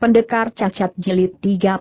Pendekar Cacat jelit 33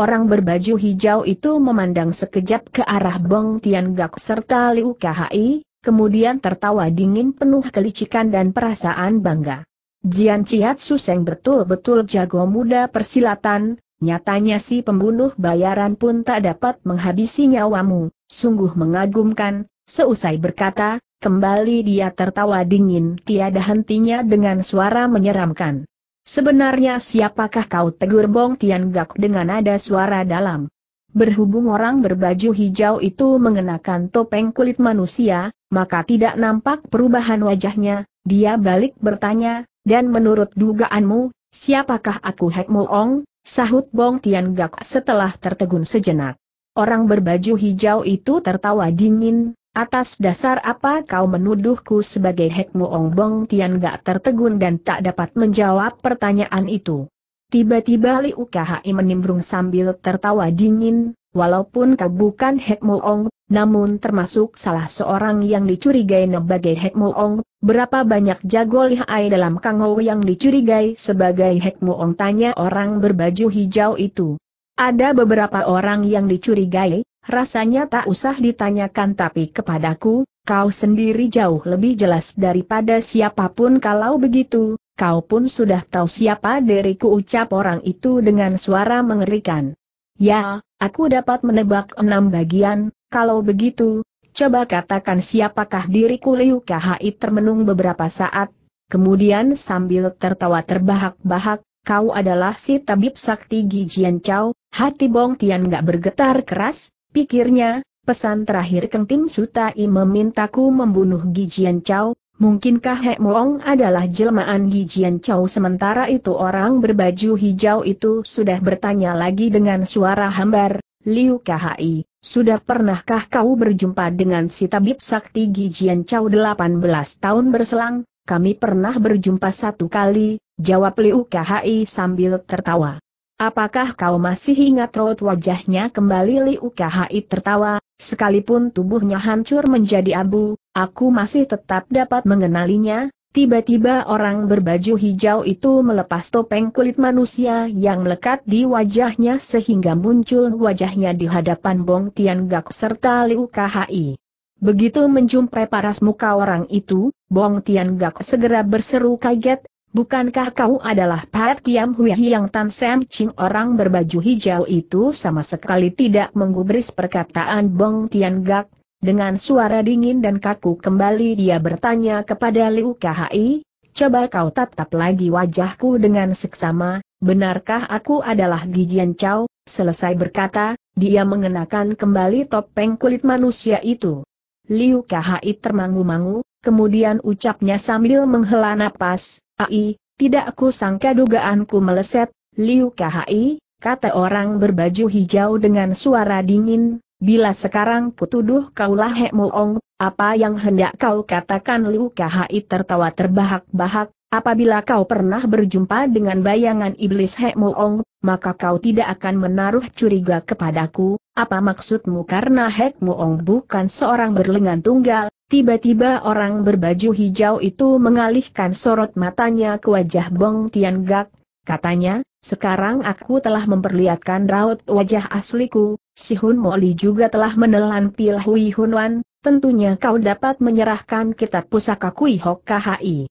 Orang berbaju hijau itu memandang sekejap ke arah Bong Tian Gak serta Liu Kai, kemudian tertawa dingin penuh kelicikan dan perasaan bangga. Jian Ciat Suseng betul-betul jago muda persilatan, nyatanya si pembunuh bayaran pun tak dapat menghabisi nyawamu, sungguh mengagumkan, seusai berkata, kembali dia tertawa dingin tiada hentinya dengan suara menyeramkan. Sebenarnya siapakah kau tegur Bong Tian Gak dengan ada suara dalam? Berhubung orang berbaju hijau itu mengenakan topeng kulit manusia, maka tidak nampak perubahan wajahnya, dia balik bertanya, dan menurut dugaanmu, siapakah aku Hek Ong? Sahut Bong Tian Gak setelah tertegun sejenak. Orang berbaju hijau itu tertawa dingin, Atas dasar apa kau menuduhku sebagai Hekmu Ongbong Tian gak tertegun dan tak dapat menjawab pertanyaan itu? Tiba-tiba Li Kai menimbrung sambil tertawa dingin, walaupun kau bukan Hekmu Ong, namun termasuk salah seorang yang dicurigai sebagai Hekmu Ong, berapa banyak jago lihai dalam Kang Kangou yang dicurigai sebagai Hekmu Ong tanya orang berbaju hijau itu. Ada beberapa orang yang dicurigai, Rasanya tak usah ditanyakan tapi kepadaku, kau sendiri jauh lebih jelas daripada siapapun kalau begitu, kau pun sudah tahu siapa diriku ucap orang itu dengan suara mengerikan. Ya, aku dapat menebak enam bagian, kalau begitu, coba katakan siapakah diriku Liu KHI termenung beberapa saat, kemudian sambil tertawa terbahak-bahak, kau adalah si tabib sakti Gijian Chow, hati Bong Tian gak bergetar keras, Pikirnya, pesan terakhir Kenting Sutai memintaku membunuh Gijian Chow, mungkinkah Hek Moong adalah jelmaan Gijian Chow sementara itu orang berbaju hijau itu sudah bertanya lagi dengan suara hambar, Liu Khai, sudah pernahkah kau berjumpa dengan si tabib sakti Gijian Chow 18 tahun berselang? Kami pernah berjumpa satu kali, jawab Liu Khai sambil tertawa. Apakah kau masih ingat raut wajahnya kembali Liu Kahai tertawa, sekalipun tubuhnya hancur menjadi abu, aku masih tetap dapat mengenalinya, Tiba-tiba orang berbaju hijau itu melepas topeng kulit manusia yang melekat di wajahnya sehingga muncul wajahnya di hadapan Bong Tian Gak serta Liu Ukhai. Begitu menjumpai paras muka orang itu, Bong Tian Gak segera berseru kaget, Bukankah kau adalah Pat Kiam Hui yang Tan Sam Ching orang berbaju hijau itu sama sekali tidak menggubris perkataan Bong Tian Gak? Dengan suara dingin dan kaku kembali dia bertanya kepada Liu Kai, coba kau tatap lagi wajahku dengan seksama, benarkah aku adalah Gijian Chow? Selesai berkata, dia mengenakan kembali topeng kulit manusia itu. Liu Kai termangu-mangu, kemudian ucapnya sambil menghela napas, Ai, tidak aku sangka dugaanku meleset, Liu Kai, kata orang berbaju hijau dengan suara dingin, bila sekarang kutuduh kaulah Hek Moong, apa yang hendak kau katakan Liu Kai tertawa terbahak-bahak, Apabila kau pernah berjumpa dengan bayangan iblis Hekmoong, maka kau tidak akan menaruh curiga kepadaku, apa maksudmu karena Hekmoong bukan seorang berlengan tunggal, tiba-tiba orang berbaju hijau itu mengalihkan sorot matanya ke wajah Bong Gak, katanya, sekarang aku telah memperlihatkan raut wajah asliku, si Hun Moli juga telah menelan pil Hui Wan, tentunya kau dapat menyerahkan kitab pusaka Kui Hok KHI.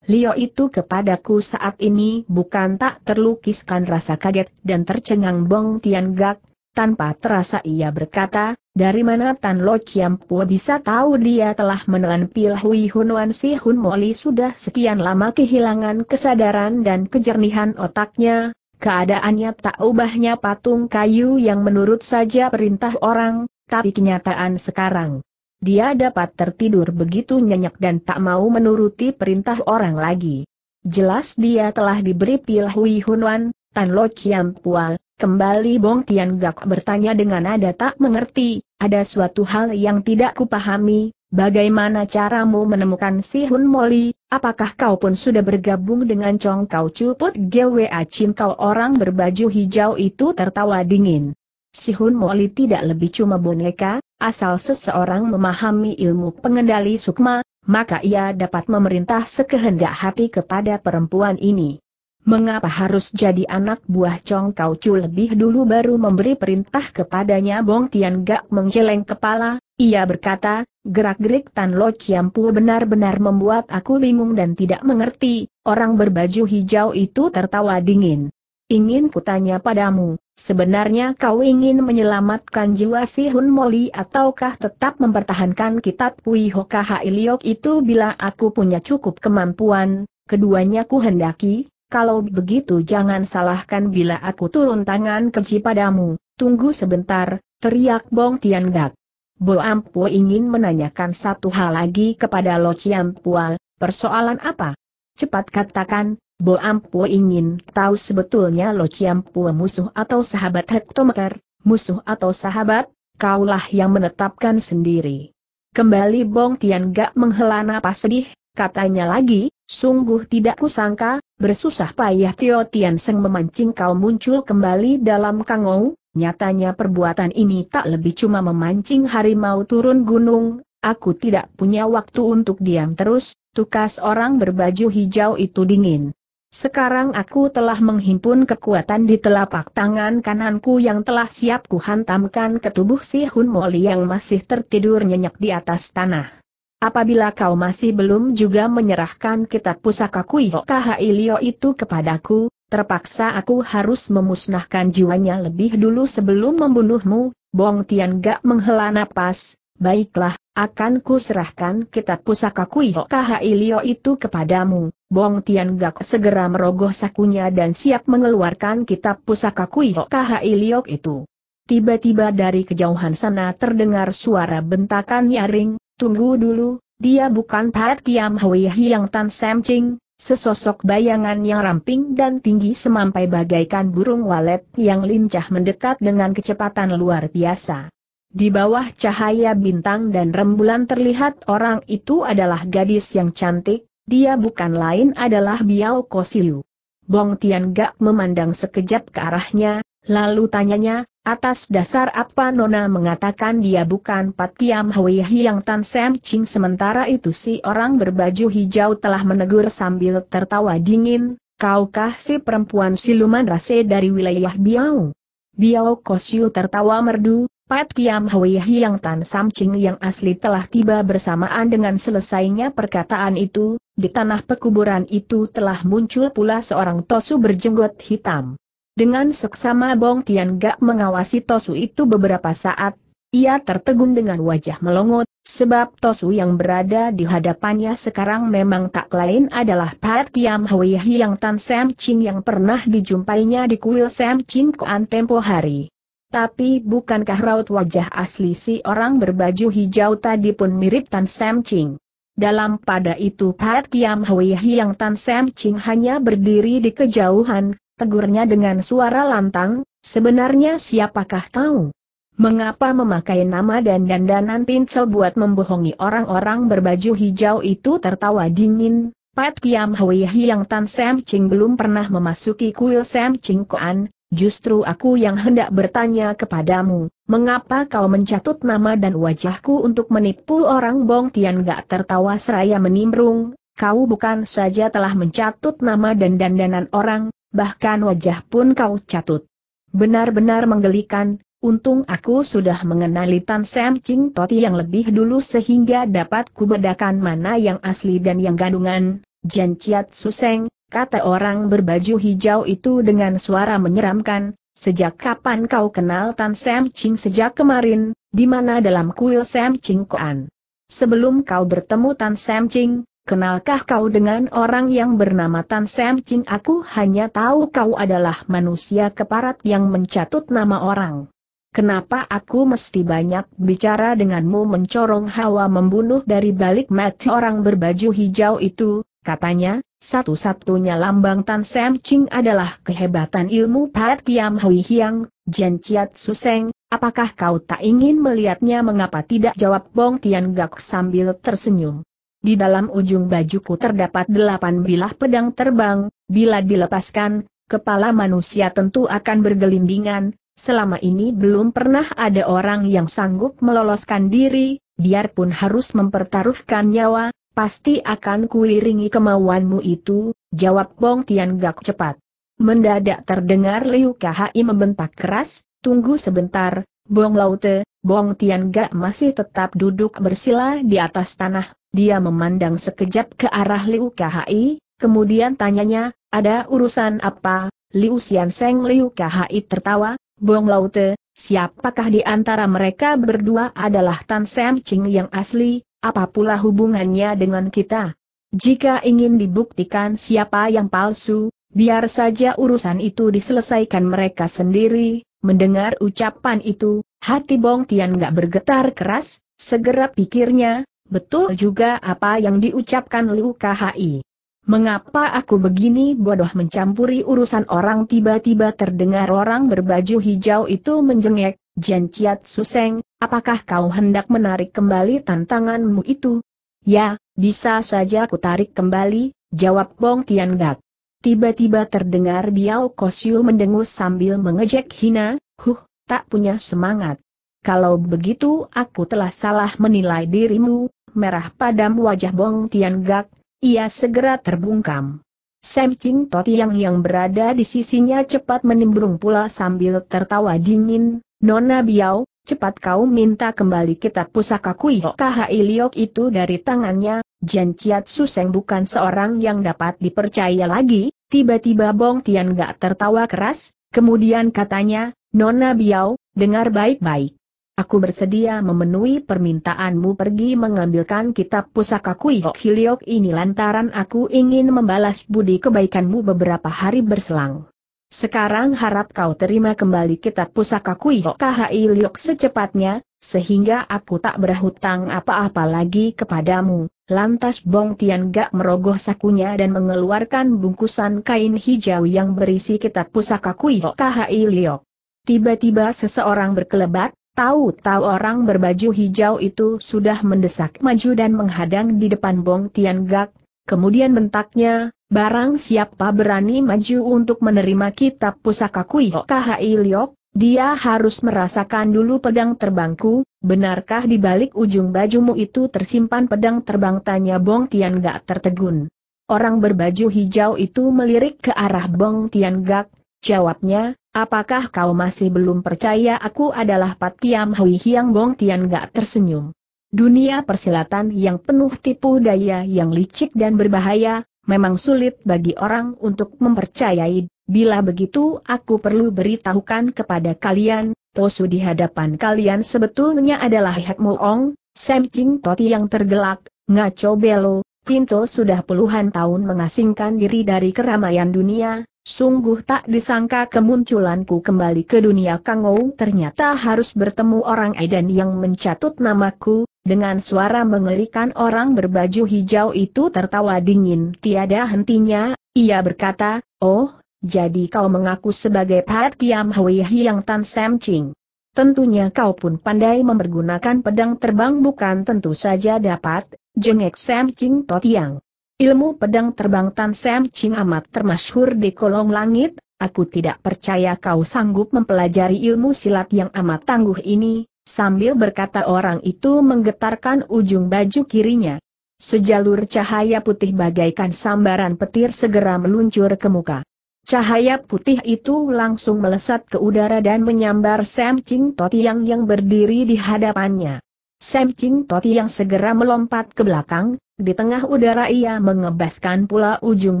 Lio itu kepadaku saat ini bukan tak terlukiskan rasa kaget dan tercengang Bong Tian Gak, tanpa terasa ia berkata, dari mana Tan Lo Chiam Pua bisa tahu dia telah menelan pil Hui Wan Si Hun Moli sudah sekian lama kehilangan kesadaran dan kejernihan otaknya, keadaannya tak ubahnya patung kayu yang menurut saja perintah orang, tapi kenyataan sekarang. Dia dapat tertidur begitu nyenyak dan tak mau menuruti perintah orang lagi. Jelas dia telah diberi pil Hui Hunwan, Tan Lo Chiam Pual, kembali Bong Tian Gak bertanya dengan nada tak mengerti, ada suatu hal yang tidak kupahami, bagaimana caramu menemukan si Hun Moli, apakah kau pun sudah bergabung dengan Chong Kau Cuput GWA Chin kau orang berbaju hijau itu tertawa dingin. Si Hun Moli tidak lebih cuma boneka, Asal seseorang memahami ilmu pengendali sukma, maka ia dapat memerintah sekehendak hati kepada perempuan ini. Mengapa harus jadi anak buah Chong Kau Chu lebih dulu baru memberi perintah kepadanya Bong Tian Gak menggeleng kepala, ia berkata, gerak-gerik Tan Lo Pu benar-benar membuat aku bingung dan tidak mengerti, orang berbaju hijau itu tertawa dingin. Ingin kutanya padamu, Sebenarnya kau ingin menyelamatkan jiwa si Hun Moli ataukah tetap mempertahankan kitab Pui Hoka Hailiok itu bila aku punya cukup kemampuan, keduanya ku hendaki, kalau begitu jangan salahkan bila aku turun tangan keji padamu, tunggu sebentar, teriak Bong Tian Tiandak. Bo Ampu ingin menanyakan satu hal lagi kepada Lo Pual. persoalan apa? Cepat katakan, Bo Ampu ingin tahu sebetulnya Lo ciampu musuh atau sahabat Hektomekar, musuh atau sahabat, kaulah yang menetapkan sendiri. Kembali Bong Tian Gak menghela napas sedih, katanya lagi, sungguh tidak kusangka, bersusah payah Tio Tian Seng memancing kau muncul kembali dalam kangou, nyatanya perbuatan ini tak lebih cuma memancing harimau turun gunung, aku tidak punya waktu untuk diam terus, tukas orang berbaju hijau itu dingin. Sekarang aku telah menghimpun kekuatan di telapak tangan kananku yang telah siap kuhantamkan ke tubuh si Hun Moli yang masih tertidur nyenyak di atas tanah. Apabila kau masih belum juga menyerahkan kitab pusaka Kuiho Ilio itu kepadaku, terpaksa aku harus memusnahkan jiwanya lebih dulu sebelum membunuhmu, Bong Tian gak menghela napas, Baiklah, akan kuserahkan kitab pusaka kuihokahailio Ilio itu kepadamu. Bong Tian Gak segera merogoh sakunya dan siap mengeluarkan kitab pusaka kuihokahailio Ilio itu. Tiba-tiba dari kejauhan sana terdengar suara bentakan nyaring, tunggu dulu, dia bukan Pat Kiam Hui Hiang Tan Sam Ching, sesosok bayangan yang ramping dan tinggi semampai bagaikan burung walet yang lincah mendekat dengan kecepatan luar biasa. Di bawah cahaya bintang dan rembulan terlihat orang itu adalah gadis yang cantik, dia bukan lain adalah Biao Kosiu. Bong Tian Gak memandang sekejap ke arahnya, lalu tanyanya, atas dasar apa Nona mengatakan dia bukan Pat Kiam Hwi yang Tan Sam Ching sementara itu si orang berbaju hijau telah menegur sambil tertawa dingin, kaukah si perempuan siluman rase dari wilayah Biao? Biao Kosiu tertawa merdu, Pat Kiam Hui Hiang Tan Ching yang asli telah tiba bersamaan dengan selesainya perkataan itu, di tanah pekuburan itu telah muncul pula seorang Tosu berjenggot hitam. Dengan seksama Bong Tian Gak mengawasi Tosu itu beberapa saat, ia tertegun dengan wajah melongot, sebab Tosu yang berada di hadapannya sekarang memang tak lain adalah Pat Kiam Hui Hiang Tan Sam Ching yang pernah dijumpainya di kuil Sam Ching Koan tempo hari. Tapi bukankah raut wajah asli si orang berbaju hijau tadi pun mirip Tan Sam Ching? Dalam pada itu Pat Kiam Hui yang Tan Sam Ching hanya berdiri di kejauhan, tegurnya dengan suara lantang, sebenarnya siapakah kau? Mengapa memakai nama dan dandanan pincel buat membohongi orang-orang berbaju hijau itu tertawa dingin? Pat Kiam Hui yang Tan Sam Ching belum pernah memasuki kuil Sam Ching Koan, Justru aku yang hendak bertanya kepadamu, mengapa kau mencatut nama dan wajahku untuk menipu orang Bong Tian gak tertawa seraya menimbrung, kau bukan saja telah mencatut nama dan dandanan orang, bahkan wajah pun kau catut. Benar-benar menggelikan, untung aku sudah mengenali Tan Sam Ching Toti yang lebih dulu sehingga dapat kubedakan mana yang asli dan yang gandungan, Jan Chiat Suseng, kata orang berbaju hijau itu dengan suara menyeramkan, sejak kapan kau kenal Tan Sam Ching sejak kemarin, di mana dalam kuil Sam Ching Koan? Sebelum kau bertemu Tan Sam Ching, kenalkah kau dengan orang yang bernama Tan Sam Ching? Aku hanya tahu kau adalah manusia keparat yang mencatut nama orang. Kenapa aku mesti banyak bicara denganmu mencorong hawa membunuh dari balik mati orang berbaju hijau itu, katanya, satu-satunya lambang Tan Sam Ching adalah kehebatan ilmu Pat Kiam Hui Hiang, Jen Chiat Suseng, apakah kau tak ingin melihatnya mengapa tidak jawab Bong Tian Gak sambil tersenyum. Di dalam ujung bajuku terdapat delapan bilah pedang terbang, bila dilepaskan, kepala manusia tentu akan bergelindingan, Selama ini belum pernah ada orang yang sanggup meloloskan diri, biarpun harus mempertaruhkan nyawa, Pasti akan kuiringi kemauanmu itu, jawab Bong Tian Gak cepat. Mendadak terdengar Liu Kai membentak keras, tunggu sebentar, Bong Laute, Bong Tian Gak masih tetap duduk bersila di atas tanah, dia memandang sekejap ke arah Liu Kai, kemudian tanyanya, ada urusan apa? Liu Xian Seng Liu Kai tertawa, Bong Laute, siapakah di antara mereka berdua adalah Tan Sam Ching yang asli, apa pula hubungannya dengan kita? Jika ingin dibuktikan siapa yang palsu, biar saja urusan itu diselesaikan mereka sendiri. Mendengar ucapan itu, hati Bong Tian gak bergetar keras, segera pikirnya, betul juga apa yang diucapkan Liu KHI. Mengapa aku begini bodoh mencampuri urusan orang tiba-tiba terdengar orang berbaju hijau itu menjengek, Jen Chiat Suseng, Apakah kau hendak menarik kembali tantanganmu itu? Ya, bisa saja ku tarik kembali, jawab Bong Tian Gak. Tiba-tiba terdengar Biao Kosyu mendengus sambil mengejek hina, huh, tak punya semangat. Kalau begitu aku telah salah menilai dirimu, merah padam wajah Bong Tian Gak, ia segera terbungkam. Sam Ching Totiang yang berada di sisinya cepat menimbrung pula sambil tertawa dingin, Nona Biao, cepat kau minta kembali kitab pusaka Kuihok Kahai Liok itu dari tangannya, Jian Chiat Suseng bukan seorang yang dapat dipercaya lagi, tiba-tiba Bong Tian gak tertawa keras, kemudian katanya, Nona Biao, dengar baik-baik. Aku bersedia memenuhi permintaanmu pergi mengambilkan kitab pusaka Kuihok Hiliok ini lantaran aku ingin membalas budi kebaikanmu beberapa hari berselang. Sekarang harap kau terima kembali kitab pusaka Kuihok oh. KHI Liok secepatnya, sehingga aku tak berhutang apa-apa lagi kepadamu. Lantas Bong Tian gak merogoh sakunya dan mengeluarkan bungkusan kain hijau yang berisi kitab pusaka Kuihok oh. KHI Liok. Tiba-tiba seseorang berkelebat, tahu-tahu orang berbaju hijau itu sudah mendesak maju dan menghadang di depan Bong Tian Gak, kemudian bentaknya, Barang siapa berani maju untuk menerima kitab pusaka Kuihok oh. KHI Liok, dia harus merasakan dulu pedang terbangku, benarkah di balik ujung bajumu itu tersimpan pedang terbang tanya Bong Tian Gak tertegun. Orang berbaju hijau itu melirik ke arah Bong Tian Gak, jawabnya, apakah kau masih belum percaya aku adalah Pat Patiam Hui Hiang Bong Tian Gak tersenyum. Dunia persilatan yang penuh tipu daya yang licik dan berbahaya, memang sulit bagi orang untuk mempercayai, bila begitu aku perlu beritahukan kepada kalian, Tosu di hadapan kalian sebetulnya adalah Hek Muong, Sam Ching Toti yang tergelak, Ngaco Belo, Pinto sudah puluhan tahun mengasingkan diri dari keramaian dunia, sungguh tak disangka kemunculanku kembali ke dunia Kangou ternyata harus bertemu orang Aidan yang mencatut namaku, dengan suara mengerikan orang berbaju hijau itu tertawa dingin tiada hentinya, ia berkata, Oh, jadi kau mengaku sebagai Pat Kiam Hui Hiang Tan Sam Ching. Tentunya kau pun pandai mempergunakan pedang terbang bukan tentu saja dapat, jengek Sam Ching Totiang. Ilmu pedang terbang Tan Sam Ching amat termasyhur di kolong langit, aku tidak percaya kau sanggup mempelajari ilmu silat yang amat tangguh ini, Sambil berkata orang itu menggetarkan ujung baju kirinya. Sejalur cahaya putih bagaikan sambaran petir segera meluncur ke muka. Cahaya putih itu langsung melesat ke udara dan menyambar Sam Ching Totiang yang berdiri di hadapannya. Sam Ching yang segera melompat ke belakang, di tengah udara ia mengebaskan pula ujung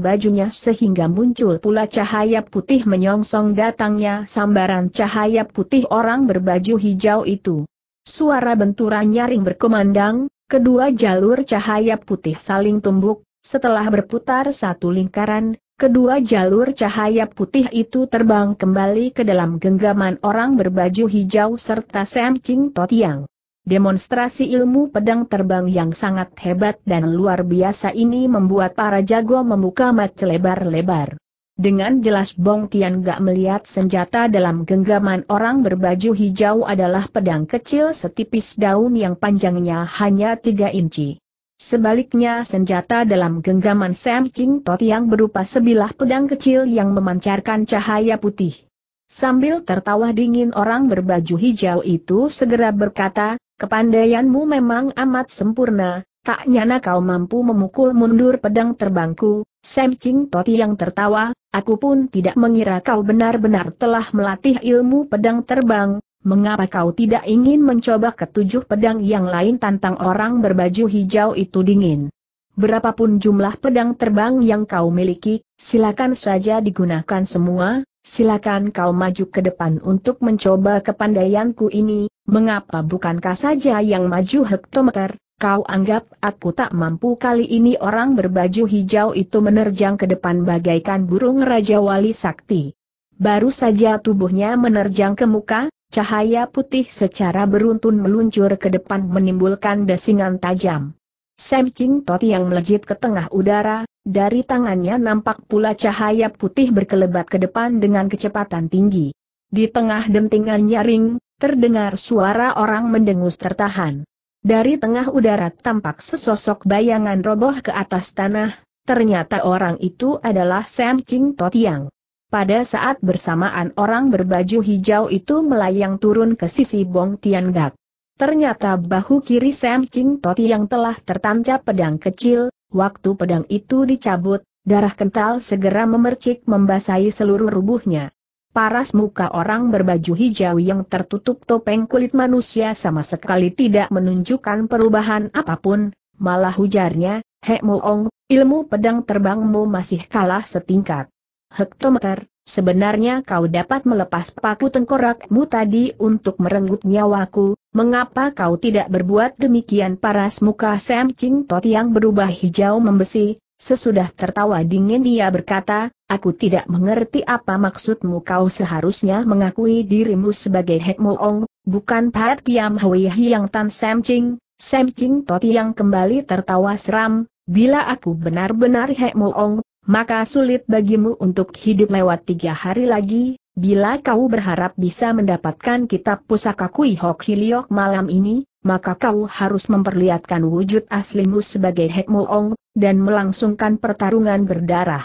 bajunya sehingga muncul pula cahaya putih menyongsong datangnya sambaran cahaya putih orang berbaju hijau itu. Suara benturan nyaring berkumandang, kedua jalur cahaya putih saling tumbuk, setelah berputar satu lingkaran, kedua jalur cahaya putih itu terbang kembali ke dalam genggaman orang berbaju hijau serta Sam Ching Totiang. Demonstrasi ilmu pedang terbang yang sangat hebat dan luar biasa ini membuat para jago membuka mata lebar-lebar. Dengan jelas Bong Tian gak melihat senjata dalam genggaman orang berbaju hijau adalah pedang kecil setipis daun yang panjangnya hanya 3 inci. Sebaliknya senjata dalam genggaman Sam Ching Tot yang berupa sebilah pedang kecil yang memancarkan cahaya putih. Sambil tertawa dingin orang berbaju hijau itu segera berkata, Kepandaianmu memang amat sempurna, tak nyana kau mampu memukul mundur pedang terbangku, Sam Ching Toti yang tertawa, aku pun tidak mengira kau benar-benar telah melatih ilmu pedang terbang, mengapa kau tidak ingin mencoba ketujuh pedang yang lain tantang orang berbaju hijau itu dingin. Berapapun jumlah pedang terbang yang kau miliki, silakan saja digunakan semua, Silakan kau maju ke depan untuk mencoba kepandaianku ini, mengapa bukankah saja yang maju hektometer, kau anggap aku tak mampu kali ini orang berbaju hijau itu menerjang ke depan bagaikan burung Raja Wali Sakti. Baru saja tubuhnya menerjang ke muka, cahaya putih secara beruntun meluncur ke depan menimbulkan desingan tajam. Sam Ching Tot yang melejit ke tengah udara, dari tangannya nampak pula cahaya putih berkelebat ke depan dengan kecepatan tinggi. Di tengah dentingan nyaring, terdengar suara orang mendengus tertahan. Dari tengah udara tampak sesosok bayangan roboh ke atas tanah, ternyata orang itu adalah Sam Ching Totiang. Pada saat bersamaan orang berbaju hijau itu melayang turun ke sisi Bong Tian Gak. Ternyata bahu kiri Sam Ching Totiang telah tertancap pedang kecil, Waktu pedang itu dicabut, darah kental segera memercik membasahi seluruh rubuhnya. Paras muka orang berbaju hijau yang tertutup topeng kulit manusia sama sekali tidak menunjukkan perubahan apapun, malah ujarnya, Hek Moong, ilmu pedang terbangmu masih kalah setingkat. Hektometer, sebenarnya kau dapat melepas paku tengkorakmu tadi untuk merenggut nyawaku, Mengapa kau tidak berbuat demikian paras muka Sam Ching Tot yang berubah hijau membesi, sesudah tertawa dingin dia berkata, aku tidak mengerti apa maksudmu kau seharusnya mengakui dirimu sebagai Hek Moong, bukan Pat Kiam Hui Hiang Tan Sam Ching, Sam Ching Tot yang kembali tertawa seram, bila aku benar-benar Hek Moong, maka sulit bagimu untuk hidup lewat tiga hari lagi, Bila kau berharap bisa mendapatkan kitab pusaka Kui Hok Hiliok malam ini, maka kau harus memperlihatkan wujud aslimu sebagai Hek Ong, dan melangsungkan pertarungan berdarah.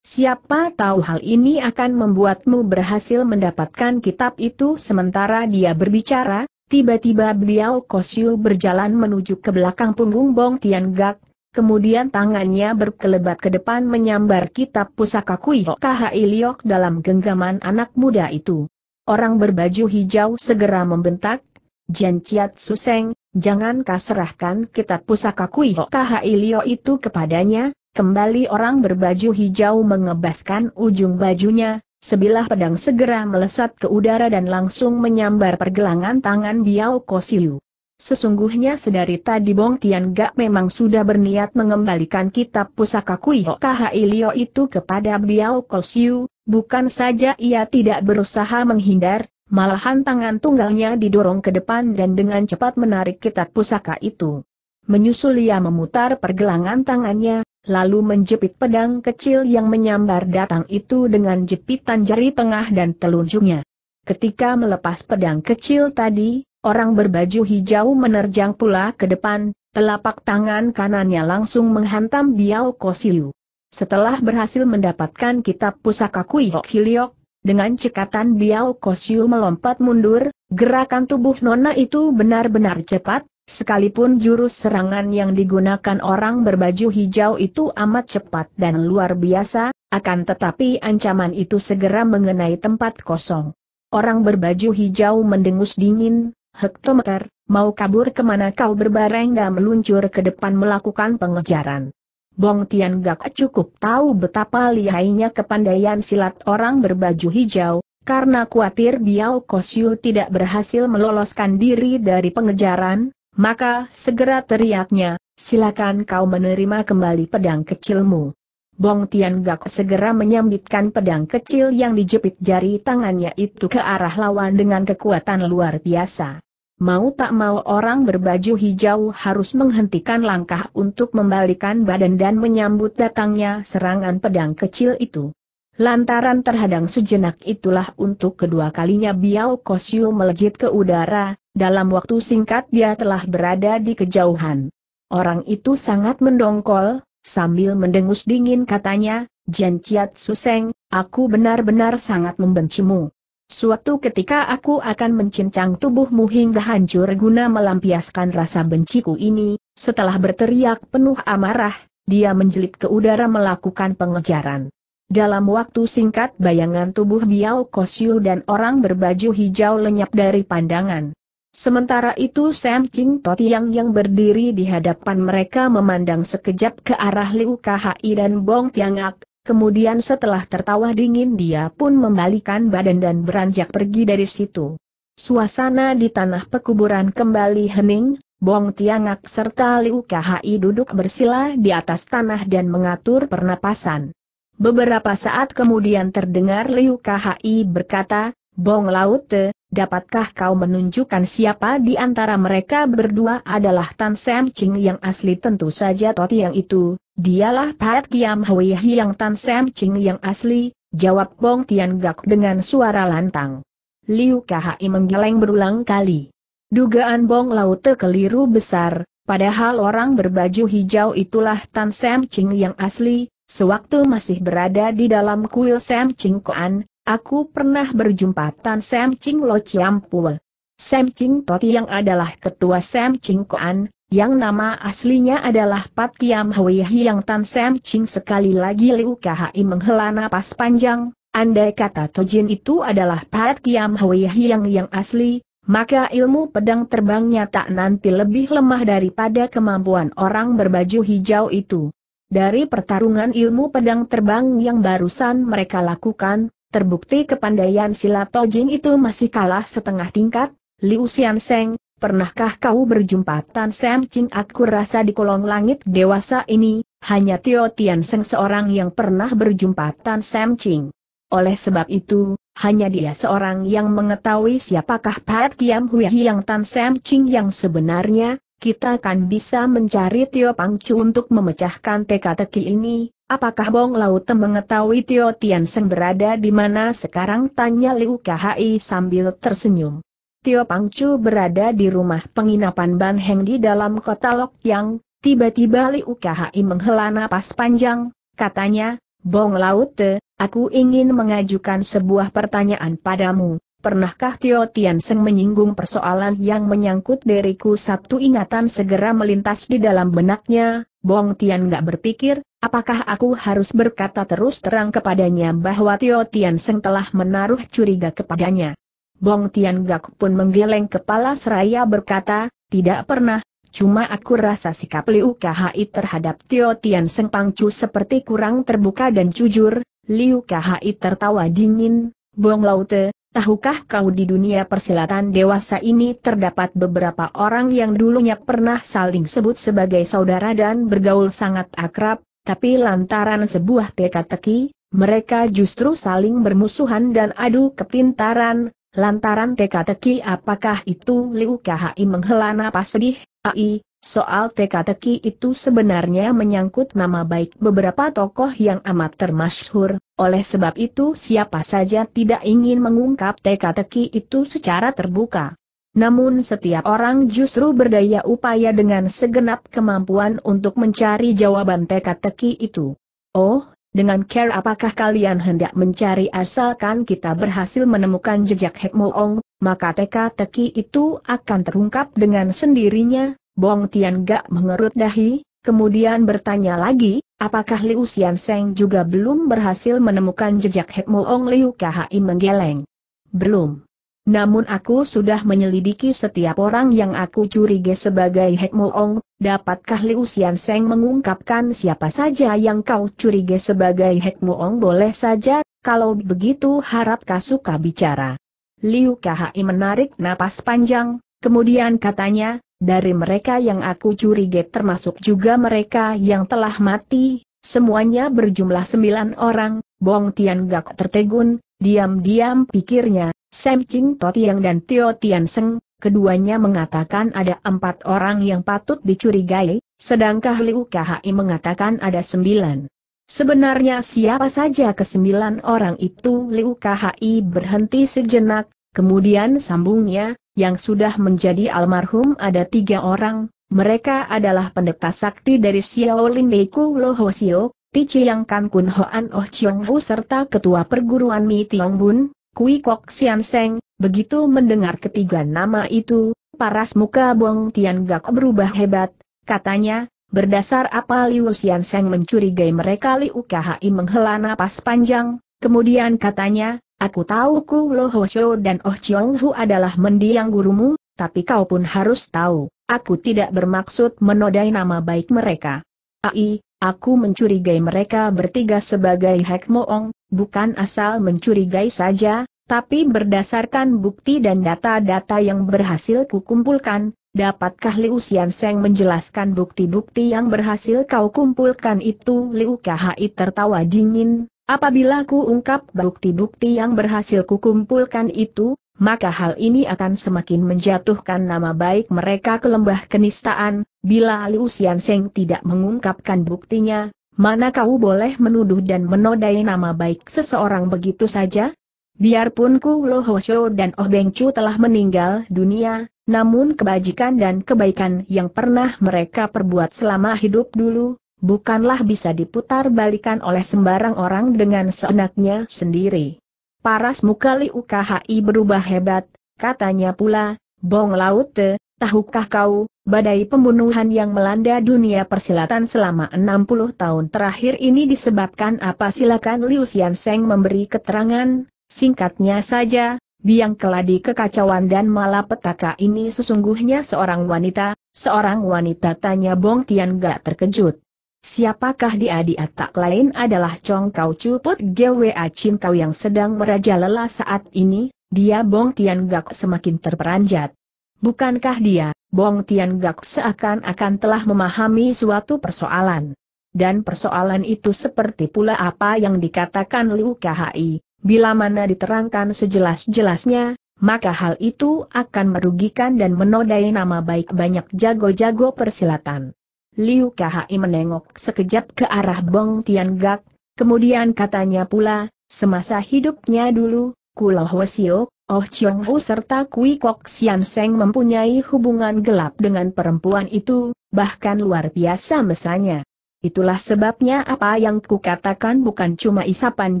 Siapa tahu hal ini akan membuatmu berhasil mendapatkan kitab itu sementara dia berbicara, tiba-tiba beliau Kosyu berjalan menuju ke belakang punggung Bong Tian Gak, kemudian tangannya berkelebat ke depan menyambar kitab pusaka Kuyo KHI dalam genggaman anak muda itu. Orang berbaju hijau segera membentak, Jenciat Suseng, jangan serahkan kitab pusaka Kuyo KHI itu kepadanya, kembali orang berbaju hijau mengebaskan ujung bajunya, Sebilah pedang segera melesat ke udara dan langsung menyambar pergelangan tangan Biao Kosiu. Sesungguhnya sedari tadi Bong Tian Gak memang sudah berniat mengembalikan kitab pusaka Kuyo Kahai Lio itu kepada Biao Kosiu, bukan saja ia tidak berusaha menghindar, malahan tangan tunggalnya didorong ke depan dan dengan cepat menarik kitab pusaka itu. Menyusul ia memutar pergelangan tangannya, lalu menjepit pedang kecil yang menyambar datang itu dengan jepitan jari tengah dan telunjuknya. Ketika melepas pedang kecil tadi, Orang berbaju hijau menerjang pula ke depan, telapak tangan kanannya langsung menghantam Biao Kosiu. Setelah berhasil mendapatkan kitab pusaka Kui Hok Hiliok, dengan cekatan Biao Kosiu melompat mundur, gerakan tubuh Nona itu benar-benar cepat, Sekalipun jurus serangan yang digunakan orang berbaju hijau itu amat cepat dan luar biasa, akan tetapi ancaman itu segera mengenai tempat kosong. Orang berbaju hijau mendengus dingin, hektometer, mau kabur kemana kau berbareng dan meluncur ke depan melakukan pengejaran. Bong Tian Gak cukup tahu betapa lihainya kepandaian silat orang berbaju hijau, karena khawatir Biao Kosyu tidak berhasil meloloskan diri dari pengejaran, maka segera teriaknya, silakan kau menerima kembali pedang kecilmu. Bong Tian Gak segera menyambitkan pedang kecil yang dijepit jari tangannya itu ke arah lawan dengan kekuatan luar biasa mau tak mau orang berbaju hijau harus menghentikan langkah untuk membalikan badan dan menyambut datangnya serangan pedang kecil itu. Lantaran terhadang sejenak itulah untuk kedua kalinya Biao Kosyu melejit ke udara, dalam waktu singkat dia telah berada di kejauhan. Orang itu sangat mendongkol, sambil mendengus dingin katanya, Jian Chiat Suseng, aku benar-benar sangat membencimu. Suatu ketika aku akan mencincang tubuhmu hingga hancur guna melampiaskan rasa benciku ini, setelah berteriak penuh amarah, dia menjelit ke udara melakukan pengejaran. Dalam waktu singkat bayangan tubuh Biao Kosyu dan orang berbaju hijau lenyap dari pandangan. Sementara itu Sam Ching Totiang yang berdiri di hadapan mereka memandang sekejap ke arah Liu Khi dan Bong Tiangak, Kemudian setelah tertawa dingin dia pun membalikan badan dan beranjak pergi dari situ. Suasana di tanah pekuburan kembali hening, Bong Tiangak serta Liu Kahai duduk bersila di atas tanah dan mengatur pernapasan. Beberapa saat kemudian terdengar Liu Kahai berkata, Bong Laute, dapatkah kau menunjukkan siapa di antara mereka berdua adalah Tan Sam Ching yang asli tentu saja Toti yang itu, Dialah Pat Kiam Hui Hiang Tan Sam Ching yang asli, jawab Bong Tian Gak dengan suara lantang. Liu Kahai menggeleng berulang kali. Dugaan Bong Laute keliru besar, padahal orang berbaju hijau itulah Tan Sam Ching yang asli, sewaktu masih berada di dalam kuil Sam Ching Koan, aku pernah berjumpa Tan Sam Ching Lo Chiam Pue. Sam Ching Toti yang adalah ketua Sam Ching Koan, yang nama aslinya adalah Pat Kiam Hui yang Tan Sam Ching sekali lagi Liu Kai menghela napas panjang, andai kata Tojin itu adalah Pat Kiam Hui yang yang asli, maka ilmu pedang terbangnya tak nanti lebih lemah daripada kemampuan orang berbaju hijau itu. Dari pertarungan ilmu pedang terbang yang barusan mereka lakukan, terbukti kepandaian silat Tojin itu masih kalah setengah tingkat, Liu Xianseng Pernahkah kau berjumpa Tan Sam Ching? Aku rasa di kolong langit dewasa ini, hanya Tio Tian Seng seorang yang pernah berjumpa Tan Sam Ching. Oleh sebab itu, hanya dia seorang yang mengetahui siapakah Pat Kiam Hui yang Tan Sam Ching yang sebenarnya, kita akan bisa mencari Tio Pangcu untuk memecahkan teka-teki ini. Apakah Bong Te mengetahui Tio Tian Seng berada di mana sekarang? Tanya Liu Khai sambil tersenyum. Tio Pangcu berada di rumah penginapan Ban Heng di dalam kota Lok Yang, tiba-tiba Liu Kai menghela napas panjang, katanya, Bong Te, aku ingin mengajukan sebuah pertanyaan padamu. Pernahkah Tio Tian Seng menyinggung persoalan yang menyangkut diriku Sabtu ingatan segera melintas di dalam benaknya, Bong Tian gak berpikir, apakah aku harus berkata terus terang kepadanya bahwa Tio Tian Seng telah menaruh curiga kepadanya. Bong Tian Gak pun menggeleng kepala seraya berkata, tidak pernah, cuma aku rasa sikap Liu Kai terhadap Tio Tian Seng Pangcu seperti kurang terbuka dan jujur, Liu Kai tertawa dingin, Bong Laute, Tahukah kau di dunia persilatan dewasa ini terdapat beberapa orang yang dulunya pernah saling sebut sebagai saudara dan bergaul sangat akrab, tapi lantaran sebuah teka-teki, mereka justru saling bermusuhan dan adu kepintaran, Lantaran teka-teki apakah itu Liu Kai menghela napas sedih, ai, soal teka-teki itu sebenarnya menyangkut nama baik beberapa tokoh yang amat termasyhur, oleh sebab itu siapa saja tidak ingin mengungkap teka-teki itu secara terbuka. Namun setiap orang justru berdaya upaya dengan segenap kemampuan untuk mencari jawaban teka-teki itu. Oh, dengan care apakah kalian hendak mencari asalkan kita berhasil menemukan jejak Hek Moong, maka teka-teki itu akan terungkap dengan sendirinya, Bong Tian gak mengerut dahi, kemudian bertanya lagi, apakah Liu Xian Seng juga belum berhasil menemukan jejak Hek Moong Liu Khai menggeleng? Belum. Namun aku sudah menyelidiki setiap orang yang aku curiga sebagai Hekmoong, dapatkah Liu Xian Seng mengungkapkan siapa saja yang kau curiga sebagai Hekmoong boleh saja, kalau begitu harapkah suka bicara. Liu Kahai menarik napas panjang, kemudian katanya, dari mereka yang aku curiga termasuk juga mereka yang telah mati, semuanya berjumlah sembilan orang, Bong Tian Gak tertegun, diam-diam pikirnya, Sam Ching Tiang dan Tio Tian Seng, keduanya mengatakan ada empat orang yang patut dicurigai, sedangkan Liu Kahai mengatakan ada sembilan. Sebenarnya siapa saja kesembilan orang itu Liu Kahai berhenti sejenak, kemudian sambungnya, yang sudah menjadi almarhum ada tiga orang, mereka adalah pendeta sakti dari Xiaolin Lo Ho Xiu, Ti Chiang Kan Kun Hoan Oh Chiang Hu serta ketua perguruan Mi Tiong Bun, Kui Kok Sian Seng, begitu mendengar ketiga nama itu, paras muka Bong Tian Gak berubah hebat, katanya, berdasar apa Liu Sian Seng mencurigai mereka Liu KHI menghela napas panjang, kemudian katanya, aku tahu Ku Lo Ho Shou dan Oh Chiong Hu adalah mendiang gurumu, tapi kau pun harus tahu, aku tidak bermaksud menodai nama baik mereka. Ai, aku mencurigai mereka bertiga sebagai Hek Moong, bukan asal mencurigai saja, tapi berdasarkan bukti dan data-data yang berhasil kukumpulkan, dapatkah Liu Xian menjelaskan bukti-bukti yang berhasil kau kumpulkan itu? Liu Kahai tertawa dingin, apabila ku ungkap bukti-bukti yang berhasil kukumpulkan itu, maka hal ini akan semakin menjatuhkan nama baik mereka ke lembah kenistaan, bila Liu Xian tidak mengungkapkan buktinya, Mana kau boleh menuduh dan menodai nama baik seseorang begitu saja? Biarpun Ku Lo Hosyo dan Oh Beng Chu telah meninggal dunia, namun kebajikan dan kebaikan yang pernah mereka perbuat selama hidup dulu, bukanlah bisa diputar balikan oleh sembarang orang dengan seenaknya sendiri. Paras muka Li Khi berubah hebat, katanya pula, Bong Laute, tahukah kau, Badai pembunuhan yang melanda dunia persilatan selama 60 tahun terakhir ini disebabkan apa silakan Liu Xianseng memberi keterangan, singkatnya saja, biang keladi kekacauan dan malapetaka ini sesungguhnya seorang wanita, seorang wanita tanya Bong Tian gak terkejut. Siapakah dia di tak lain adalah Chong Kau Cuput GWA Chin Kau yang sedang merajalela saat ini, dia Bong Tian Gak semakin terperanjat. Bukankah dia, Bong Tian Gak seakan-akan telah memahami suatu persoalan? Dan persoalan itu seperti pula apa yang dikatakan Liu KHI, bila mana diterangkan sejelas-jelasnya, maka hal itu akan merugikan dan menodai nama baik banyak jago-jago persilatan. Liu KHI menengok sekejap ke arah Bong Tian Gak, kemudian katanya pula, semasa hidupnya dulu, Kuloh Hwasiok, Oh Chiong Ho serta Kui Kok Sian Seng mempunyai hubungan gelap dengan perempuan itu, bahkan luar biasa mesanya. Itulah sebabnya apa yang kukatakan bukan cuma isapan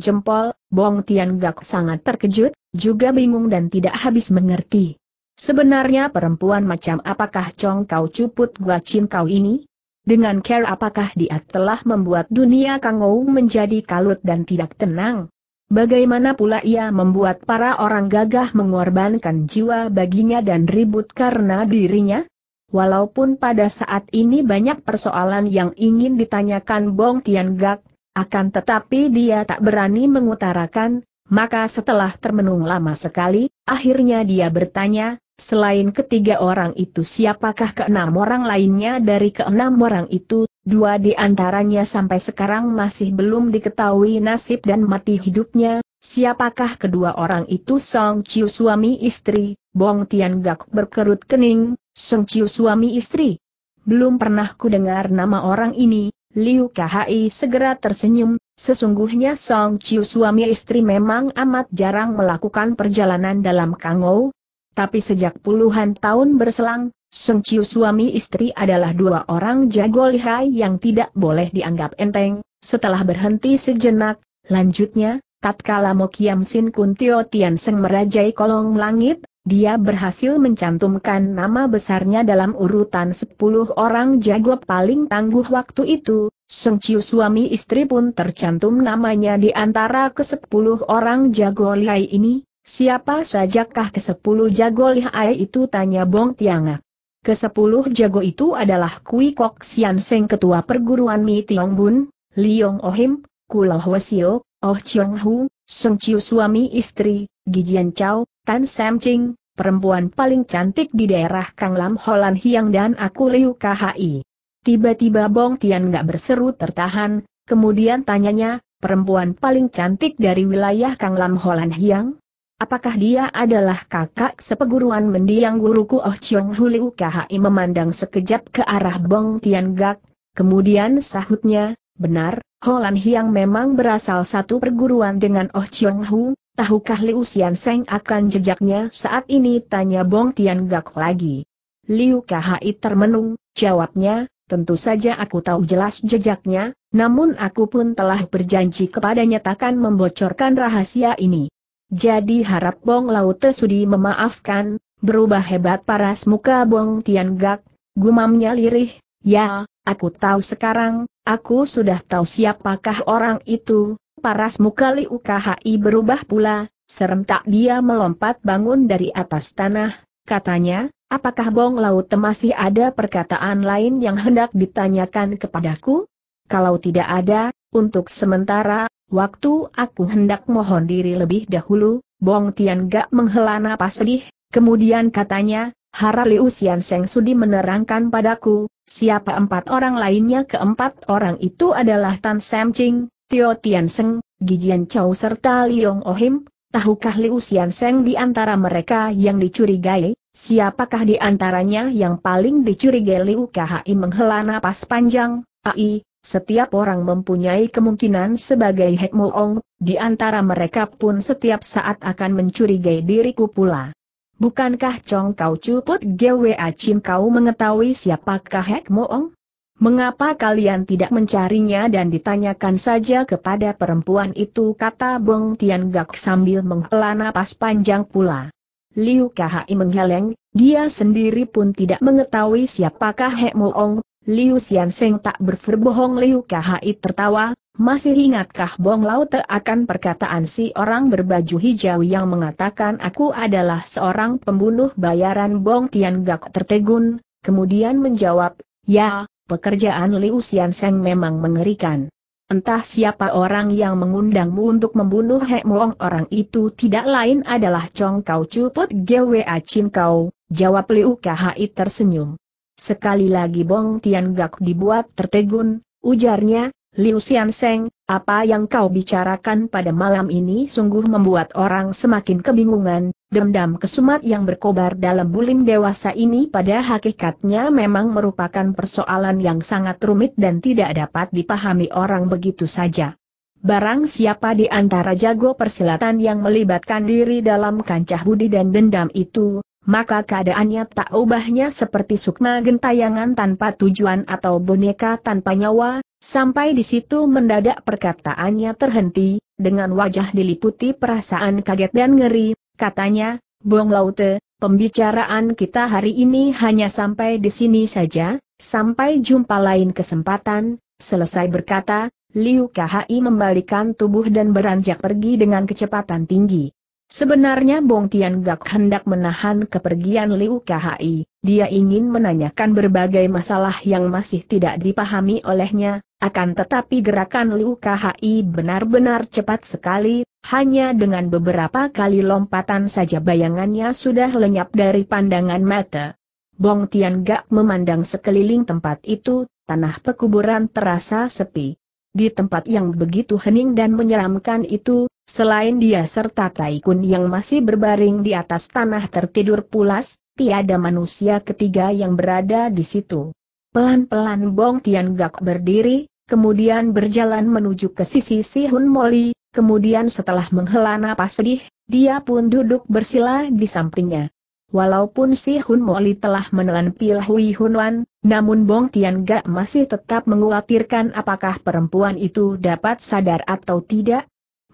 jempol, Bong Tian Gak sangat terkejut, juga bingung dan tidak habis mengerti. Sebenarnya perempuan macam apakah Chong Kau Cuput Gua Chin Kau ini? Dengan care apakah dia telah membuat dunia Kangou menjadi kalut dan tidak tenang? Bagaimana pula ia membuat para orang gagah mengorbankan jiwa baginya dan ribut karena dirinya? Walaupun pada saat ini banyak persoalan yang ingin ditanyakan Bong Tian Gak, akan tetapi dia tak berani mengutarakan, maka setelah termenung lama sekali, akhirnya dia bertanya, selain ketiga orang itu siapakah keenam orang lainnya dari keenam orang itu, Dua di antaranya sampai sekarang masih belum diketahui nasib dan mati hidupnya, siapakah kedua orang itu Song Chiu suami istri, Bong Tian Gak berkerut kening, Song Chiu suami istri. Belum pernah ku dengar nama orang ini, Liu Kahai segera tersenyum, sesungguhnya Song Chiu suami istri memang amat jarang melakukan perjalanan dalam kangou, tapi sejak puluhan tahun berselang, Seng Chiu suami istri adalah dua orang jago lihai yang tidak boleh dianggap enteng, setelah berhenti sejenak, lanjutnya, tatkala Mo Kiam Sin Kun Tio Tian Seng merajai kolong langit, dia berhasil mencantumkan nama besarnya dalam urutan sepuluh orang jago paling tangguh waktu itu, Seng Chiu suami istri pun tercantum namanya di antara kesepuluh orang jago lihai ini, siapa sajakah kesepuluh 10 jago lihai itu tanya Bong Tiangak. Kesepuluh jago itu adalah Kui Kok Sian Seng Ketua Perguruan Mi Tiong Bun, Liong Ohim, oh Kula Wesio, Oh Chiong Hu, Seng Chiu suami istri, Gijian Chow, Tan Sam Ching, perempuan paling cantik di daerah Kang Lam Holan Hiang dan aku Liu KHI. Tiba-tiba Bong Tian gak berseru tertahan, kemudian tanyanya, perempuan paling cantik dari wilayah Kang Lam Holan Hiang? Apakah dia adalah kakak sepeguruan mendiang guruku Oh Chong Huliu Khai memandang sekejap ke arah Bong Tian Gak, kemudian sahutnya, benar, Holan Hiang memang berasal satu perguruan dengan Oh Chong Hu, tahukah Liu Xian Seng akan jejaknya saat ini tanya Bong Tian Gak lagi. Liu Khai termenung, jawabnya, tentu saja aku tahu jelas jejaknya, namun aku pun telah berjanji kepadanya takkan membocorkan rahasia ini. Jadi harap Bong Lau Sudi memaafkan, berubah hebat paras muka Bong Tian Gak, gumamnya lirih, ya, aku tahu sekarang, aku sudah tahu siapakah orang itu, paras muka Li Khi berubah pula, serentak dia melompat bangun dari atas tanah, katanya, apakah Bong Lau Te masih ada perkataan lain yang hendak ditanyakan kepadaku? Kalau tidak ada, untuk sementara, waktu aku hendak mohon diri lebih dahulu, Bong Tian Gak menghela napas sedih, kemudian katanya, Hara Liu Xian Seng Sudi menerangkan padaku, siapa empat orang lainnya keempat orang itu adalah Tan Sam Ching, Tio Tian Seng, Gijian Chow serta Liong Ohim, tahukah Liu Xian Seng di antara mereka yang dicurigai, siapakah di antaranya yang paling dicurigai Liu Khai menghela napas panjang, ai, setiap orang mempunyai kemungkinan sebagai Hekmoong, di antara mereka pun setiap saat akan mencurigai diriku pula. Bukankah Chong Kau Cuput A Chin kau mengetahui siapakah Hekmoong? Mengapa kalian tidak mencarinya dan ditanyakan saja kepada perempuan itu kata Bong Tian Gak sambil menghela napas panjang pula. Liu Kai menggeleng, dia sendiri pun tidak mengetahui siapakah Hek Moong, Liu Xianseng tak berbohong Liu Kahai tertawa, masih ingatkah Bong Lao te akan perkataan si orang berbaju hijau yang mengatakan aku adalah seorang pembunuh bayaran Bong Tian gak tertegun, kemudian menjawab, ya, pekerjaan Liu Xianseng memang mengerikan. Entah siapa orang yang mengundangmu untuk membunuh He Muong orang itu tidak lain adalah Chong Kau Cuput Gwa Chin Kau, jawab Liu Kahai tersenyum. Sekali lagi Bong tian gak dibuat tertegun, ujarnya, Liu xian Xianseng, apa yang kau bicarakan pada malam ini sungguh membuat orang semakin kebingungan, dendam kesumat yang berkobar dalam bulim dewasa ini pada hakikatnya memang merupakan persoalan yang sangat rumit dan tidak dapat dipahami orang begitu saja. Barang siapa di antara jago persilatan yang melibatkan diri dalam kancah budi dan dendam itu, maka keadaannya tak ubahnya seperti sukma gentayangan tanpa tujuan atau boneka tanpa nyawa, sampai di situ mendadak perkataannya terhenti, dengan wajah diliputi perasaan kaget dan ngeri, katanya, Bong Laute, pembicaraan kita hari ini hanya sampai di sini saja, sampai jumpa lain kesempatan, selesai berkata, Liu Kahai membalikan tubuh dan beranjak pergi dengan kecepatan tinggi. Sebenarnya Bong Tian Gak hendak menahan kepergian Liu Kahai, dia ingin menanyakan berbagai masalah yang masih tidak dipahami olehnya, akan tetapi gerakan Liu Kahai benar-benar cepat sekali, hanya dengan beberapa kali lompatan saja bayangannya sudah lenyap dari pandangan mata. Bong Tian Gak memandang sekeliling tempat itu, tanah pekuburan terasa sepi. Di tempat yang begitu hening dan menyeramkan itu, Selain dia serta Taikun yang masih berbaring di atas tanah tertidur pulas, tiada manusia ketiga yang berada di situ. Pelan-pelan Bong Tian Gak berdiri, kemudian berjalan menuju ke sisi Si Hun Moli, kemudian setelah menghela napas sedih, dia pun duduk bersila di sampingnya. Walaupun Si Hun Moli telah menelan pil Hui Wan, namun Bong Tian Gak masih tetap mengkhawatirkan apakah perempuan itu dapat sadar atau tidak,